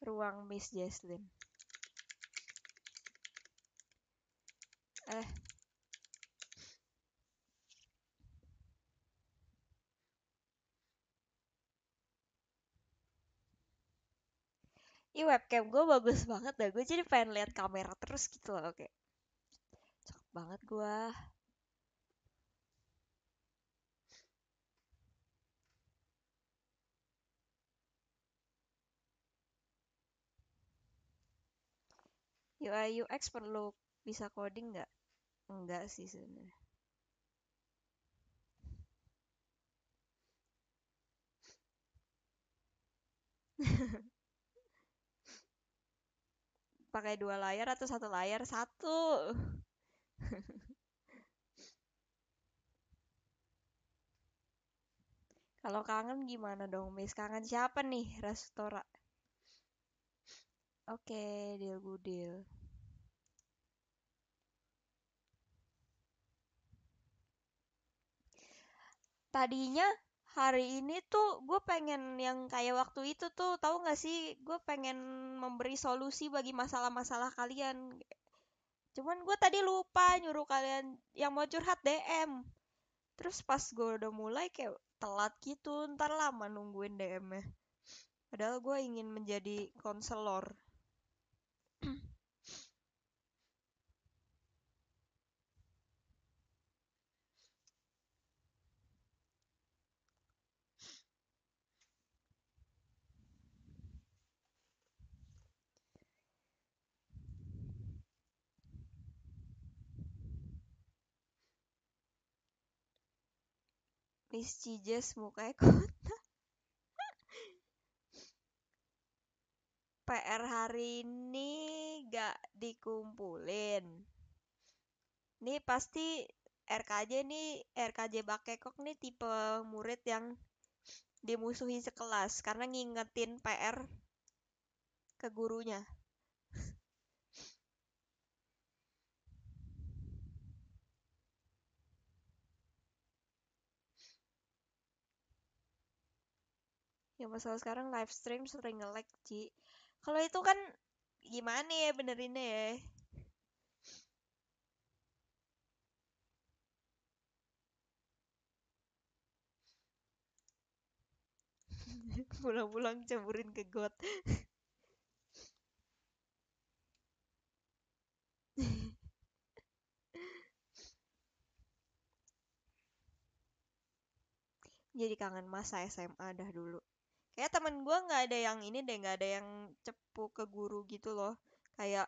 ruang Miss Jaslyn eh i webcam gue bagus banget dah gue jadi pengen lihat kamera terus gitu loh oke cakep banget gue UI UX perlu bisa coding nggak? Enggak sih sebenarnya. *laughs* pakai dua layar atau satu layar satu *laughs* kalau kangen gimana dong miss kangen siapa nih restora oke okay, deal good deal tadinya hari ini tuh gue pengen yang kayak waktu itu tuh tahu nggak sih gue pengen memberi solusi bagi masalah-masalah kalian cuman gue tadi lupa nyuruh kalian yang mau curhat DM terus pas gue udah mulai kayak telat gitu ntar lama nungguin DM-nya padahal gue ingin menjadi konselor manis cijes mukanya kota *laughs* PR hari ini gak dikumpulin ini pasti RKJ nih RKJ Bakekok nih tipe murid yang dimusuhi sekelas karena ngingetin PR ke gurunya ya masalah sekarang live stream sering nge-lag Ci kalau itu kan gimana ya benerinnya ya *laughs* pulang-pulang campurin ke got *laughs* jadi kangen masa SMA dah dulu kayak temen gue nggak ada yang ini deh nggak ada yang cepu ke guru gitu loh kayak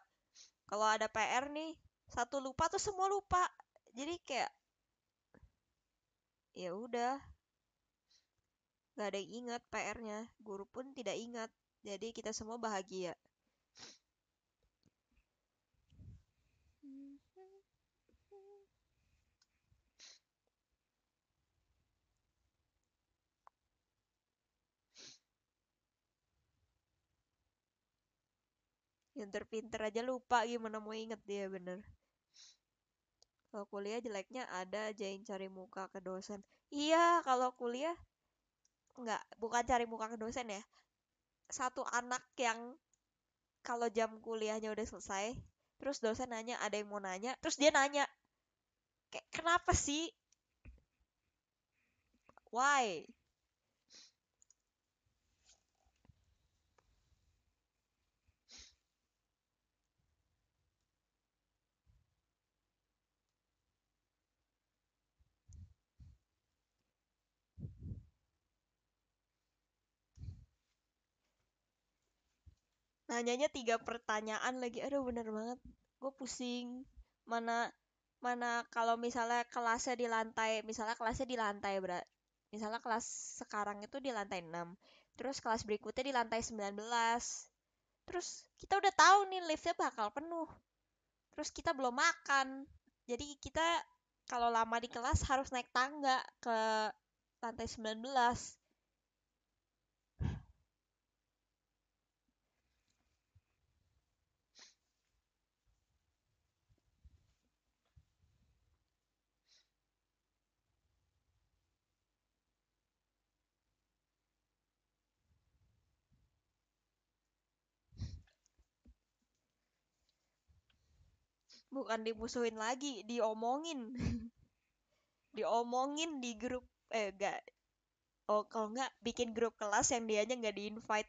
kalau ada PR nih satu lupa tuh semua lupa jadi kayak ya udah nggak ada yang ingat PR-nya guru pun tidak ingat jadi kita semua bahagia yang terpinter aja lupa gimana mau inget dia bener kalau kuliah jeleknya ada aja yang cari muka ke dosen iya kalau kuliah nggak bukan cari muka ke dosen ya satu anak yang kalau jam kuliahnya udah selesai terus dosen nanya ada yang mau nanya terus dia nanya kayak kenapa sih why nanyanya tiga pertanyaan lagi aduh bener banget gue pusing mana mana kalau misalnya kelasnya di lantai misalnya kelasnya di lantai berat misalnya kelas sekarang itu di lantai 6 terus kelas berikutnya di lantai 19 terus kita udah tahu nih liftnya bakal penuh terus kita belum makan jadi kita kalau lama di kelas harus naik tangga ke lantai 19 bukan dimusuhin lagi diomongin *laughs* diomongin di grup eh enggak oh kalau enggak bikin grup kelas yang dianya enggak di invite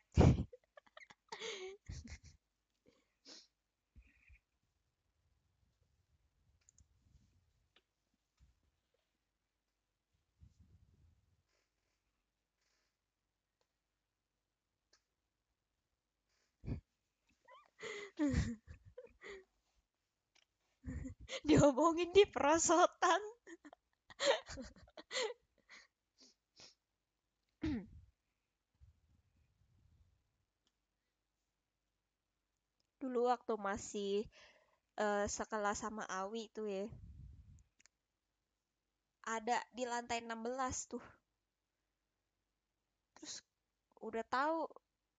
*laughs* *laughs* diomongin di perosotan *clears throat* dulu waktu masih uh, sekelas sama Awi tuh ya ada di lantai 16 tuh terus udah tahu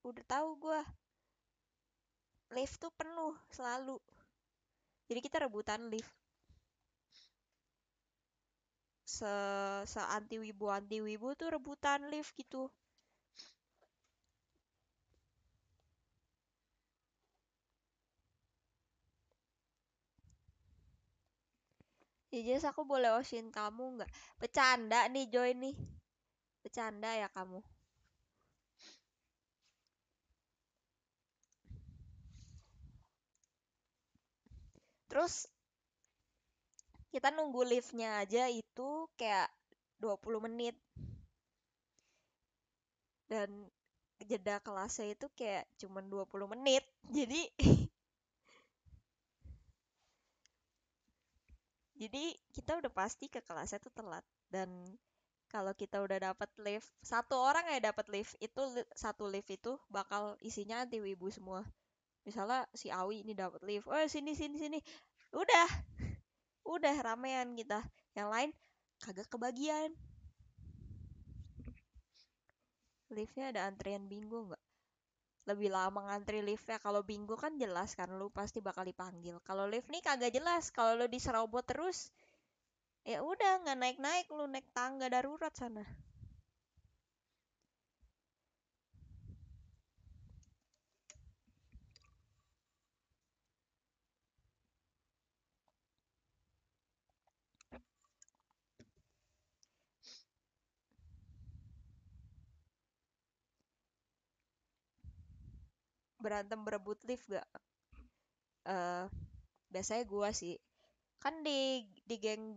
udah tahu gue lift tuh penuh selalu jadi kita rebutan lift se se anti wibu anti wibu tuh rebutan lift gitu ya Jess aku boleh osin kamu nggak bercanda nih Joy nih bercanda ya kamu Terus kita nunggu liftnya aja itu kayak 20 menit. Dan jeda kelasnya itu kayak cuman 20 menit. Jadi *laughs* Jadi kita udah pasti ke kelasnya itu telat dan kalau kita udah dapat lift, satu orang ya dapat lift, itu satu lift itu bakal isinya anti wibu semua misalnya si Awi ini dapat lift oh sini sini sini udah udah ramean kita yang lain kagak kebagian liftnya ada antrian bingung nggak lebih lama ngantri liftnya kalau bingung kan jelas kan lu pasti bakal dipanggil kalau lift nih kagak jelas kalau lu diserobot terus ya udah nggak naik naik lu naik tangga darurat sana berantem berebut lift gak? Uh, eh, biasanya gue sih. Kan di di geng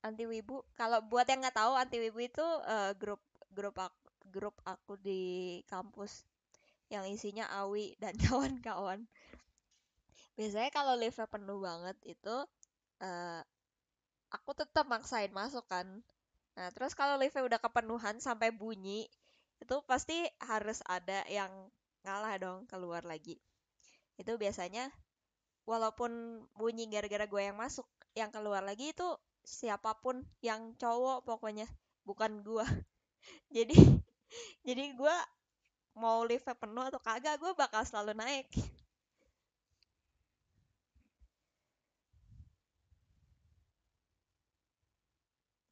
anti wibu, kalau buat yang nggak tahu anti wibu itu uh, grup grup aku, grup aku di kampus yang isinya Awi dan *laughs* kawan-kawan. Biasanya kalau liftnya penuh banget itu uh, aku tetap maksain masuk kan. Nah, terus kalau liftnya udah kepenuhan sampai bunyi, itu pasti harus ada yang ngalah dong keluar lagi itu biasanya walaupun bunyi gara-gara gue yang masuk yang keluar lagi itu siapapun yang cowok pokoknya bukan gue *laughs* jadi *laughs* jadi gue mau liftnya penuh atau kagak gue bakal selalu naik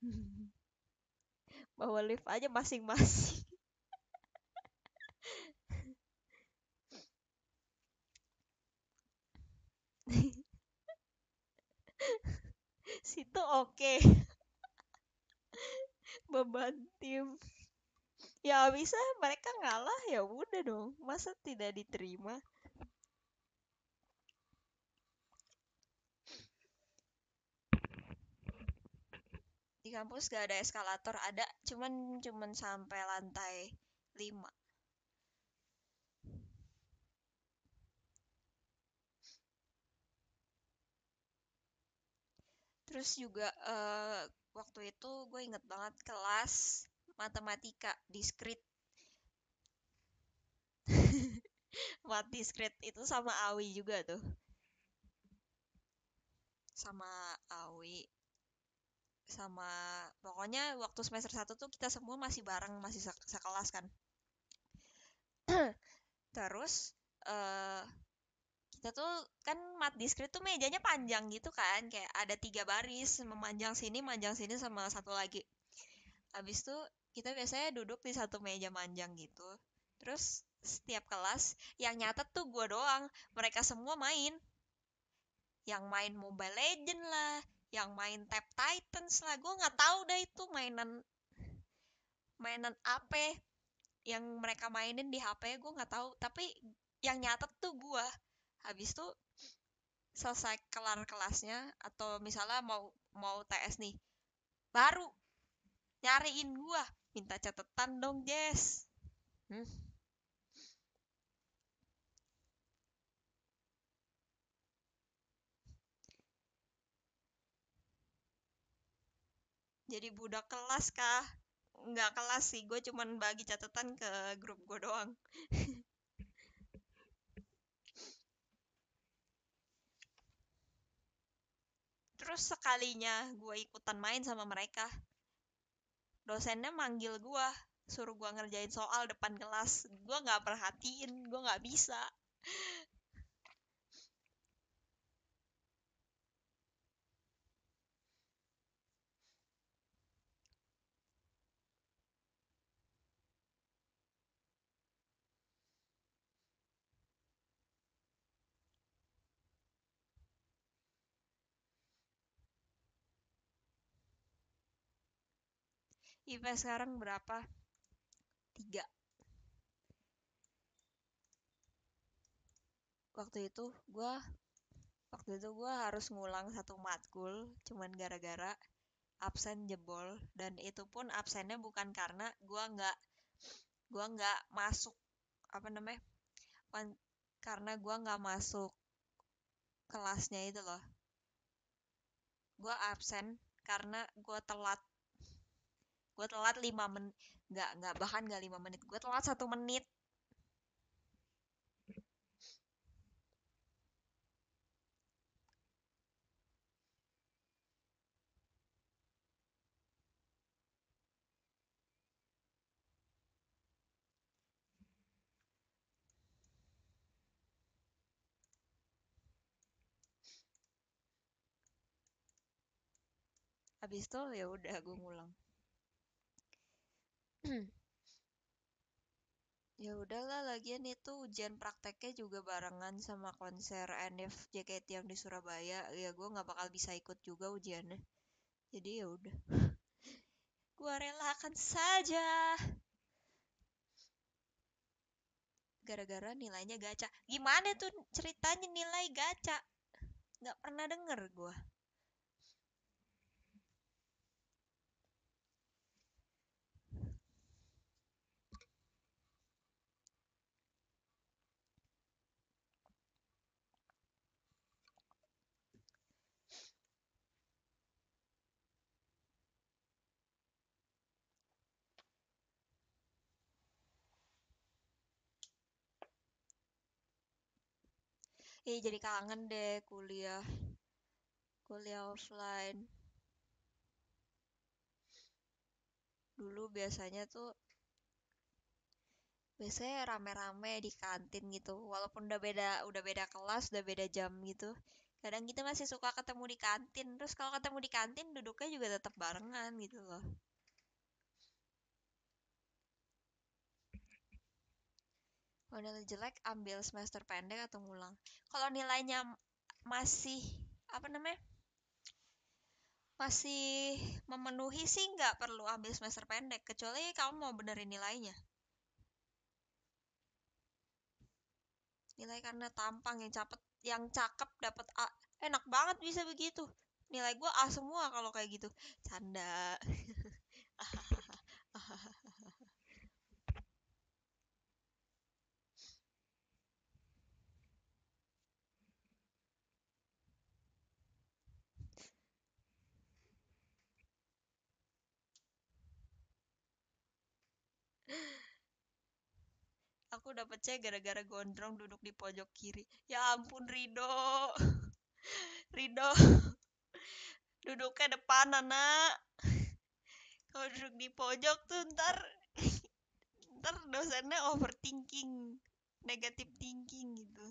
*laughs* bahwa lift aja masing-masing situ oke okay. beban tim ya bisa mereka ngalah ya udah dong masa tidak diterima di kampus gak ada eskalator ada cuman cuman sampai lantai 5 terus juga uh, waktu itu gue inget banget kelas matematika diskrit *laughs* mat diskrit itu sama Awi juga tuh sama Awi sama pokoknya waktu semester satu tuh kita semua masih bareng masih sekelas kan *clears throat* terus uh, kita tuh kan mat diskrit tuh mejanya panjang gitu kan kayak ada tiga baris memanjang sini manjang sini sama satu lagi habis tuh kita biasanya duduk di satu meja manjang gitu terus setiap kelas yang nyata tuh gue doang mereka semua main yang main Mobile Legend lah yang main Tap Titans lah gue nggak tahu dah itu mainan mainan apa yang mereka mainin di HP gue nggak tahu tapi yang nyatet tuh gue habis tuh selesai kelar kelasnya atau misalnya mau mau TS nih baru nyariin gua minta catatan dong Jess hmm. jadi budak kelas kah nggak kelas sih gua cuman bagi catatan ke grup gua doang *laughs* Terus sekalinya gue ikutan main sama mereka. Dosennya manggil gue, suruh gue ngerjain soal depan kelas. Gue nggak perhatiin, gue nggak bisa. IPS sekarang berapa? 3. Waktu itu gue waktu itu gue harus ngulang satu matkul cuman gara-gara absen jebol dan itu pun absennya bukan karena gue gak gue gak masuk apa namanya karena gue gak masuk kelasnya itu loh gue absen karena gue telat gue telat lima menit nggak nggak bahkan nggak lima menit gue telat satu menit habis itu ya udah gue ngulang ya udahlah lagian itu ujian prakteknya juga barengan sama konser NF JKT yang di Surabaya ya gue nggak bakal bisa ikut juga ujiannya jadi ya udah *laughs* gue relakan saja gara-gara nilainya gaca gimana tuh ceritanya nilai gaca nggak pernah denger gue Ih, iya, jadi kangen deh kuliah. Kuliah offline. Dulu biasanya tuh biasanya rame-rame di kantin gitu walaupun udah beda udah beda kelas udah beda jam gitu kadang kita masih suka ketemu di kantin terus kalau ketemu di kantin duduknya juga tetap barengan gitu loh kalau nilai jelek ambil semester pendek atau ngulang kalau nilainya masih apa namanya masih memenuhi sih nggak perlu ambil semester pendek kecuali kamu mau benerin nilainya nilai karena tampang yang cepet, yang cakep dapat A enak banget bisa begitu nilai gue A semua kalau kayak gitu canda *laughs* aku dapat C gara-gara gondrong duduk di pojok kiri. Ya ampun Rido. *laughs* Rido. *laughs* Duduknya depan anak. Kalau duduk di pojok tuh ntar *laughs* ntar dosennya overthinking, negatif thinking gitu.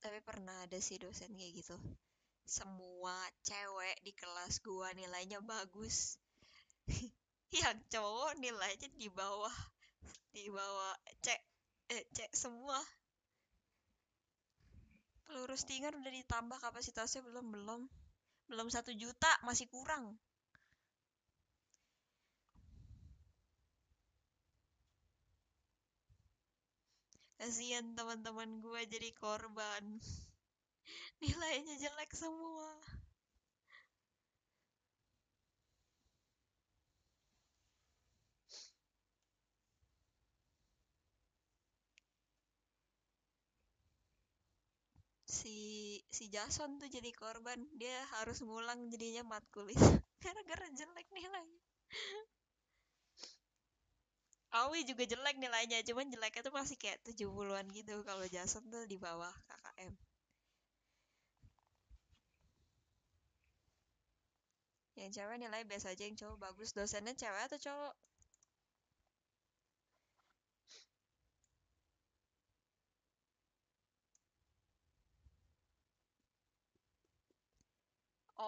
tapi pernah ada sih dosen kayak gitu semua cewek di kelas gua nilainya bagus *laughs* yang cowok nilainya di bawah di bawah cek eh, cek semua pelurus tinggal udah ditambah kapasitasnya belum belum belum satu juta masih kurang kasihan teman-teman gue jadi korban *laughs* nilainya jelek semua si si Jason tuh jadi korban dia harus ngulang jadinya matkulis *laughs* gara-gara jelek nilainya Awi juga jelek nilainya, cuman jeleknya tuh masih kayak 70-an gitu kalau Jason tuh di bawah KKM. Yang cewek nilai biasa aja, yang cowok bagus. Dosennya cewek atau cowok?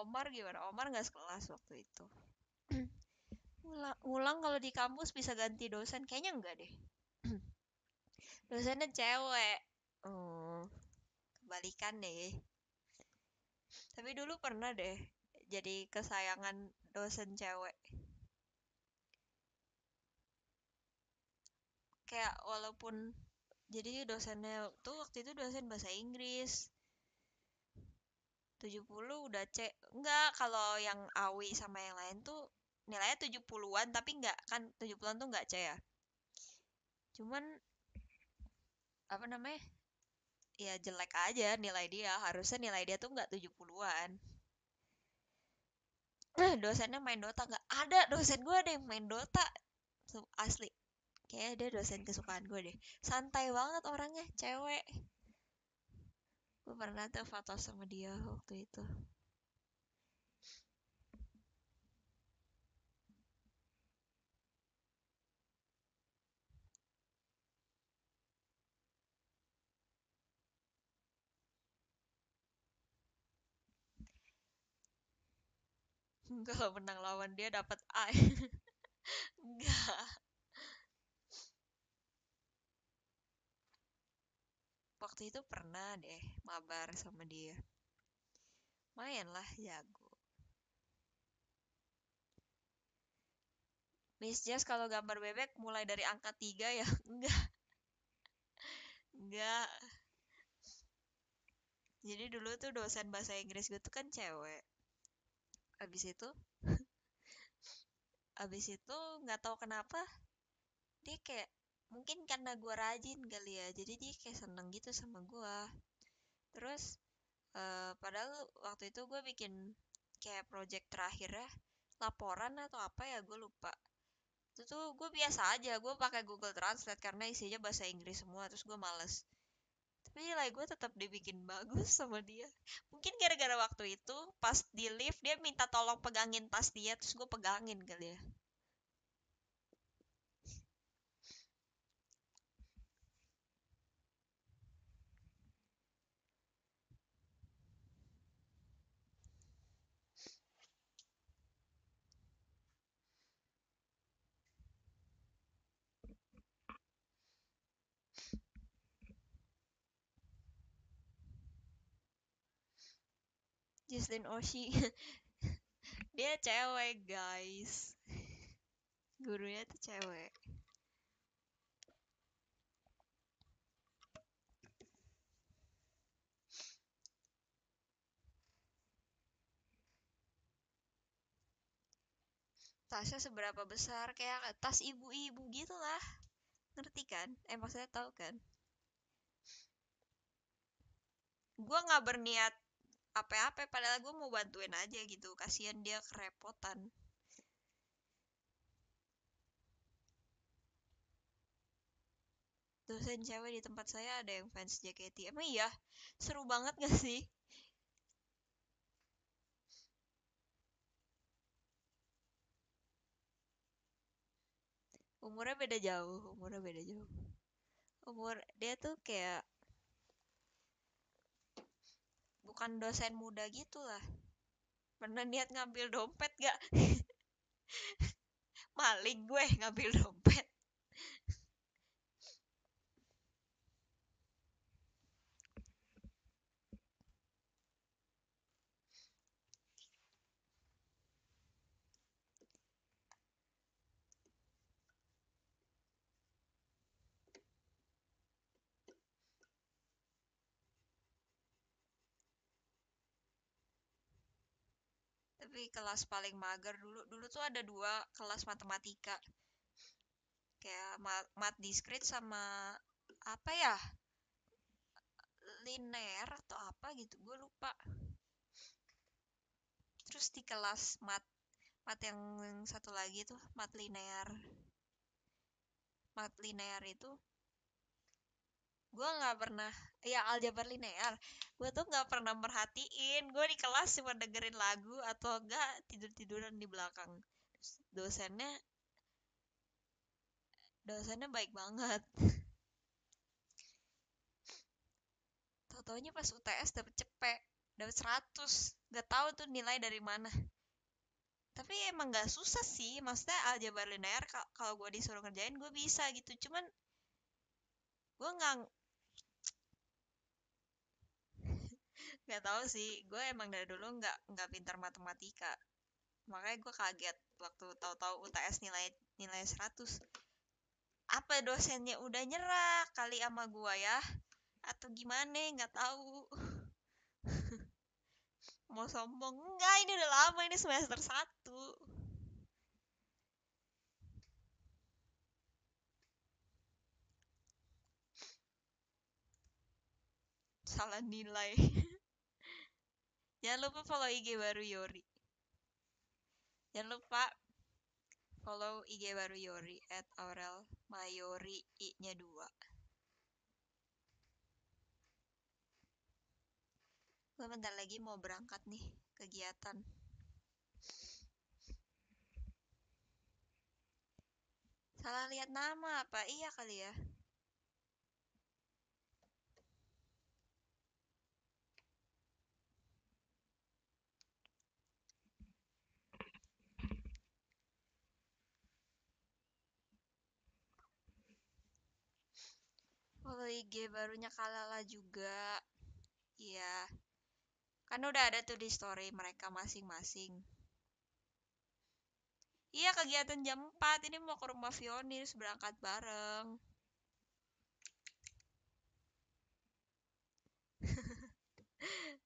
Omar gimana? Omar nggak sekelas waktu itu. *clears throat* Ulang, kalau di kampus bisa ganti dosen, kayaknya enggak deh. *clears throat* Dosennya cewek. Oh, kebalikan deh. Tapi dulu pernah deh jadi kesayangan dosen cewek. Kayak walaupun jadi dosennya tuh waktu itu dosen bahasa Inggris 70 udah cek enggak kalau yang Awi sama yang lain tuh nilainya 70-an tapi nggak kan 70-an tuh nggak caya. cuman apa namanya ya jelek aja nilai dia harusnya nilai dia tuh nggak 70-an *clears throat* dosennya main Dota nggak ada dosen gue deh main Dota asli kayak ada dosen kesukaan gue deh santai banget orangnya cewek gue pernah tuh foto sama dia waktu itu *laughs* kalau menang lawan dia dapat A *laughs* enggak waktu itu pernah deh mabar sama dia main lah jago Miss Jess kalau gambar bebek mulai dari angka tiga ya *laughs* enggak enggak jadi dulu tuh dosen bahasa Inggris gue tuh kan cewek abis itu *laughs* abis itu nggak tahu kenapa dia kayak mungkin karena gue rajin kali ya jadi dia kayak seneng gitu sama gue terus uh, padahal waktu itu gue bikin kayak project terakhir ya laporan atau apa ya gue lupa itu tuh gue biasa aja gue pakai Google Translate karena isinya bahasa Inggris semua terus gue males tapi nilai gue tetap dibikin bagus sama dia mungkin gara-gara waktu itu pas di lift dia minta tolong pegangin tas dia terus gue pegangin kali ya Justin Oshi *laughs* dia cewek guys gurunya tuh cewek tasnya seberapa besar kayak tas ibu-ibu gitu lah ngerti kan eh saya tahu kan gue nggak berniat apa-apa padahal gue mau bantuin aja gitu kasihan dia kerepotan dosen cewek di tempat saya ada yang fans JKT emang iya seru banget gak sih umurnya beda jauh umurnya beda jauh umur dia tuh kayak bukan dosen muda gitu lah pernah niat ngambil dompet gak *laughs* maling gue ngambil dompet sekali kelas paling mager dulu dulu tuh ada dua kelas matematika kayak mat, mat diskrit sama apa ya linear atau apa gitu gue lupa terus di kelas mat mat yang satu lagi tuh mat linear mat linear itu gue nggak pernah ya aljabar linear gue tuh nggak pernah merhatiin gue di kelas cuma dengerin lagu atau enggak tidur tiduran di belakang dosennya dosennya baik banget tau-taunya pas UTS dapet cepet dapet 100 gak tahu tuh nilai dari mana tapi emang gak susah sih maksudnya aljabar linear kalau gue disuruh kerjain gue bisa gitu cuman gue nggak nggak tahu sih gue emang dari dulu nggak nggak pintar matematika makanya gue kaget waktu tahu-tahu UTS nilai nilai 100 apa dosennya udah nyerah kali ama gue ya atau gimana nggak tahu *laughs* mau sombong enggak ini udah lama ini semester 1 salah nilai *laughs* Jangan lupa follow IG baru Yori. Jangan lupa follow IG baru Yori at Aurel Mayori I-nya 2. Gue bentar lagi mau berangkat nih kegiatan. Salah lihat nama apa? Iya kali ya. IG barunya Kalala juga. Iya. Kan udah ada tuh di story mereka masing-masing. Iya kegiatan jam 4 ini mau ke rumah Fioni berangkat bareng. *laughs*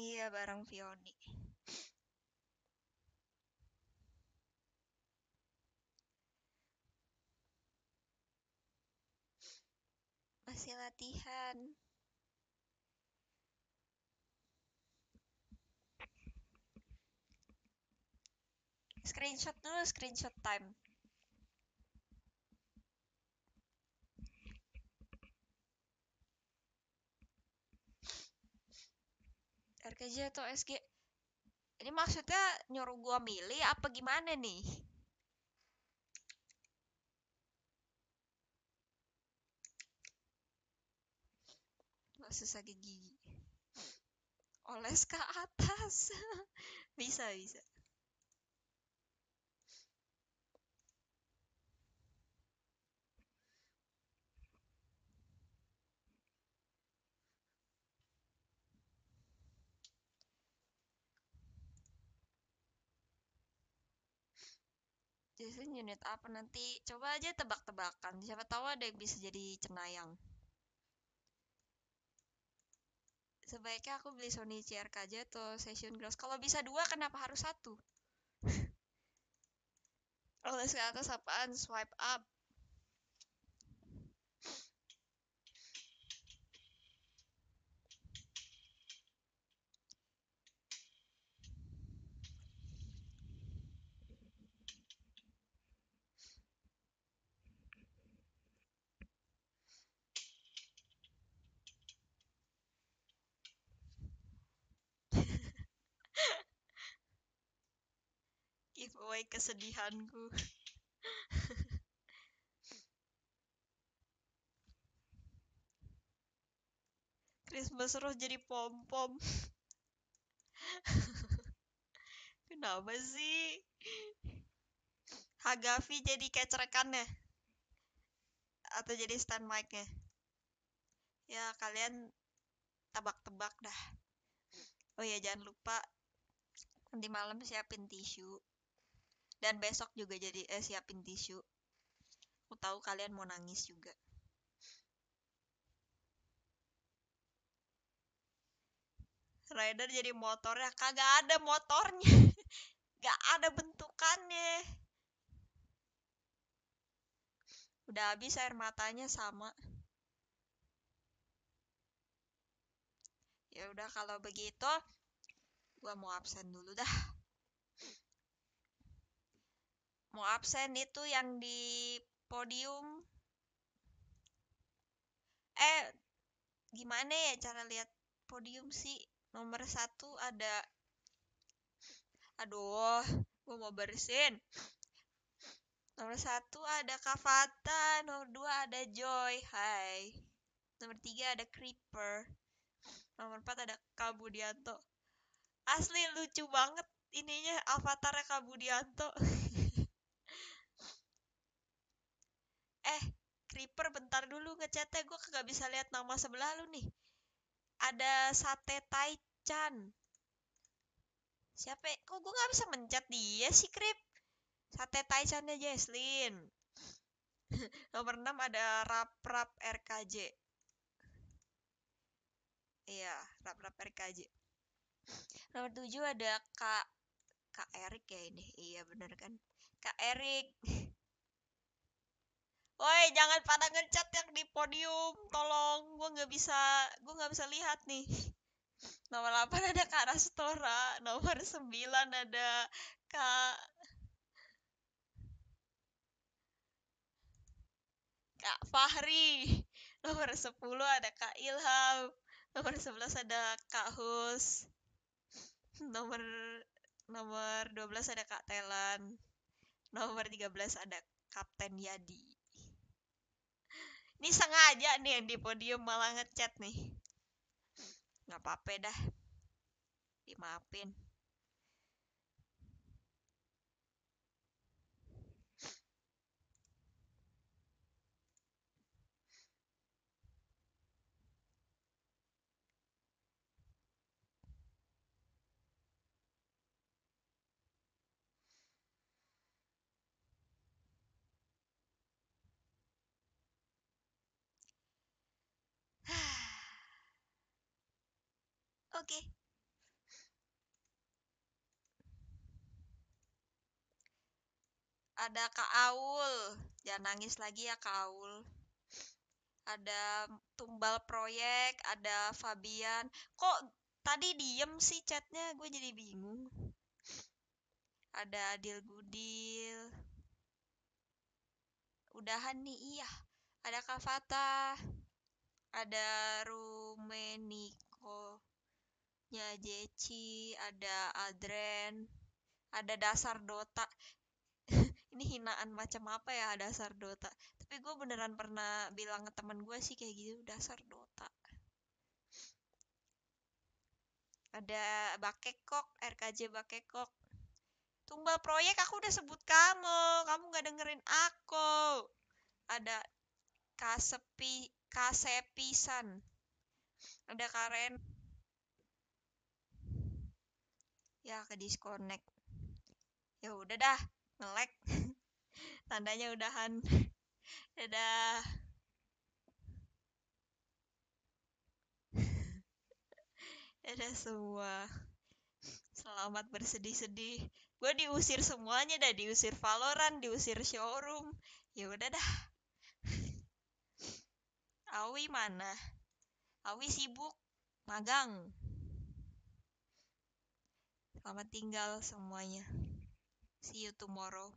Iya, bareng Vioni. Masih latihan. Screenshot dulu, screenshot time. RKJ atau SG ini maksudnya nyuruh gua milih apa gimana nih masih sakit gigi oles ke atas *laughs* bisa bisa Jason unit apa nanti? Coba aja tebak-tebakan. Siapa tahu ada yang bisa jadi cenayang. Sebaiknya aku beli Sony CRK aja atau Session Gloss. Kalau bisa dua, kenapa harus satu? Oleh *laughs* ke atas apaan? Swipe up. kesedihanku. Christmas Rose jadi pom-pom. Kenapa sih? Hagafi jadi kecerekannya? Atau jadi stand mic-nya? Ya, kalian tebak-tebak dah. Oh ya, jangan lupa nanti malam siapin tisu dan besok juga jadi eh, siapin tisu aku tahu kalian mau nangis juga rider jadi motornya kagak ada motornya *laughs* gak ada bentukannya udah habis air matanya sama ya udah kalau begitu gua mau absen dulu dah mau absen itu yang di podium eh gimana ya cara lihat podium sih nomor satu ada aduh gue mau bersin nomor satu ada Kavata nomor dua ada Joy Hai nomor tiga ada Creeper nomor empat ada Kabudianto asli lucu banget ininya avatarnya Kabudianto *laughs* eh creeper bentar dulu ngechatnya gue kagak bisa lihat nama sebelah lu nih ada sate taichan siapa ya? kok gue nggak bisa mencet dia sih creep sate taichannya Jesslyn *laughs* nomor 6 ada rap rap RKJ iya rap rap RKJ nomor 7 ada kak kak Erik ya ini iya bener kan kak Erik *laughs* Woi, jangan pada ngecat yang di podium, tolong. Gue nggak bisa, gue nggak bisa lihat nih. Nomor 8 ada Kak Rastora, nomor 9 ada Kak Kak Fahri, nomor 10 ada Kak Ilham, nomor 11 ada Kak Hus, nomor nomor 12 ada Kak Telan, nomor 13 ada Kapten Yadi. Ini sengaja nih yang di podium malah ngechat nih. Nggak apa-apa dah. Dimaafin. ada Kak Aul jangan nangis lagi ya Kak Aul ada tumbal proyek ada Fabian kok tadi diem sih chatnya gue jadi bingung ada Adil Gudil udahan nih iya ada Kak Fata ada Rumeniko nya Jeci ada Adren ada dasar Dota ini hinaan macam apa ya dasar Dota tapi gue beneran pernah bilang ke teman gue sih kayak gitu dasar Dota ada Bakekok RKJ Bakekok tumbal proyek aku udah sebut kamu kamu nggak dengerin aku ada Kasepi Kasepisan ada Karen ya ke disconnect ya udah dah -like. *laughs* tandanya udahan *laughs* dadah *laughs* dadah semua selamat bersedih-sedih gue diusir semuanya dah diusir Valorant diusir showroom ya udah dah *laughs* Awi mana Awi sibuk magang selamat tinggal semuanya see you tomorrow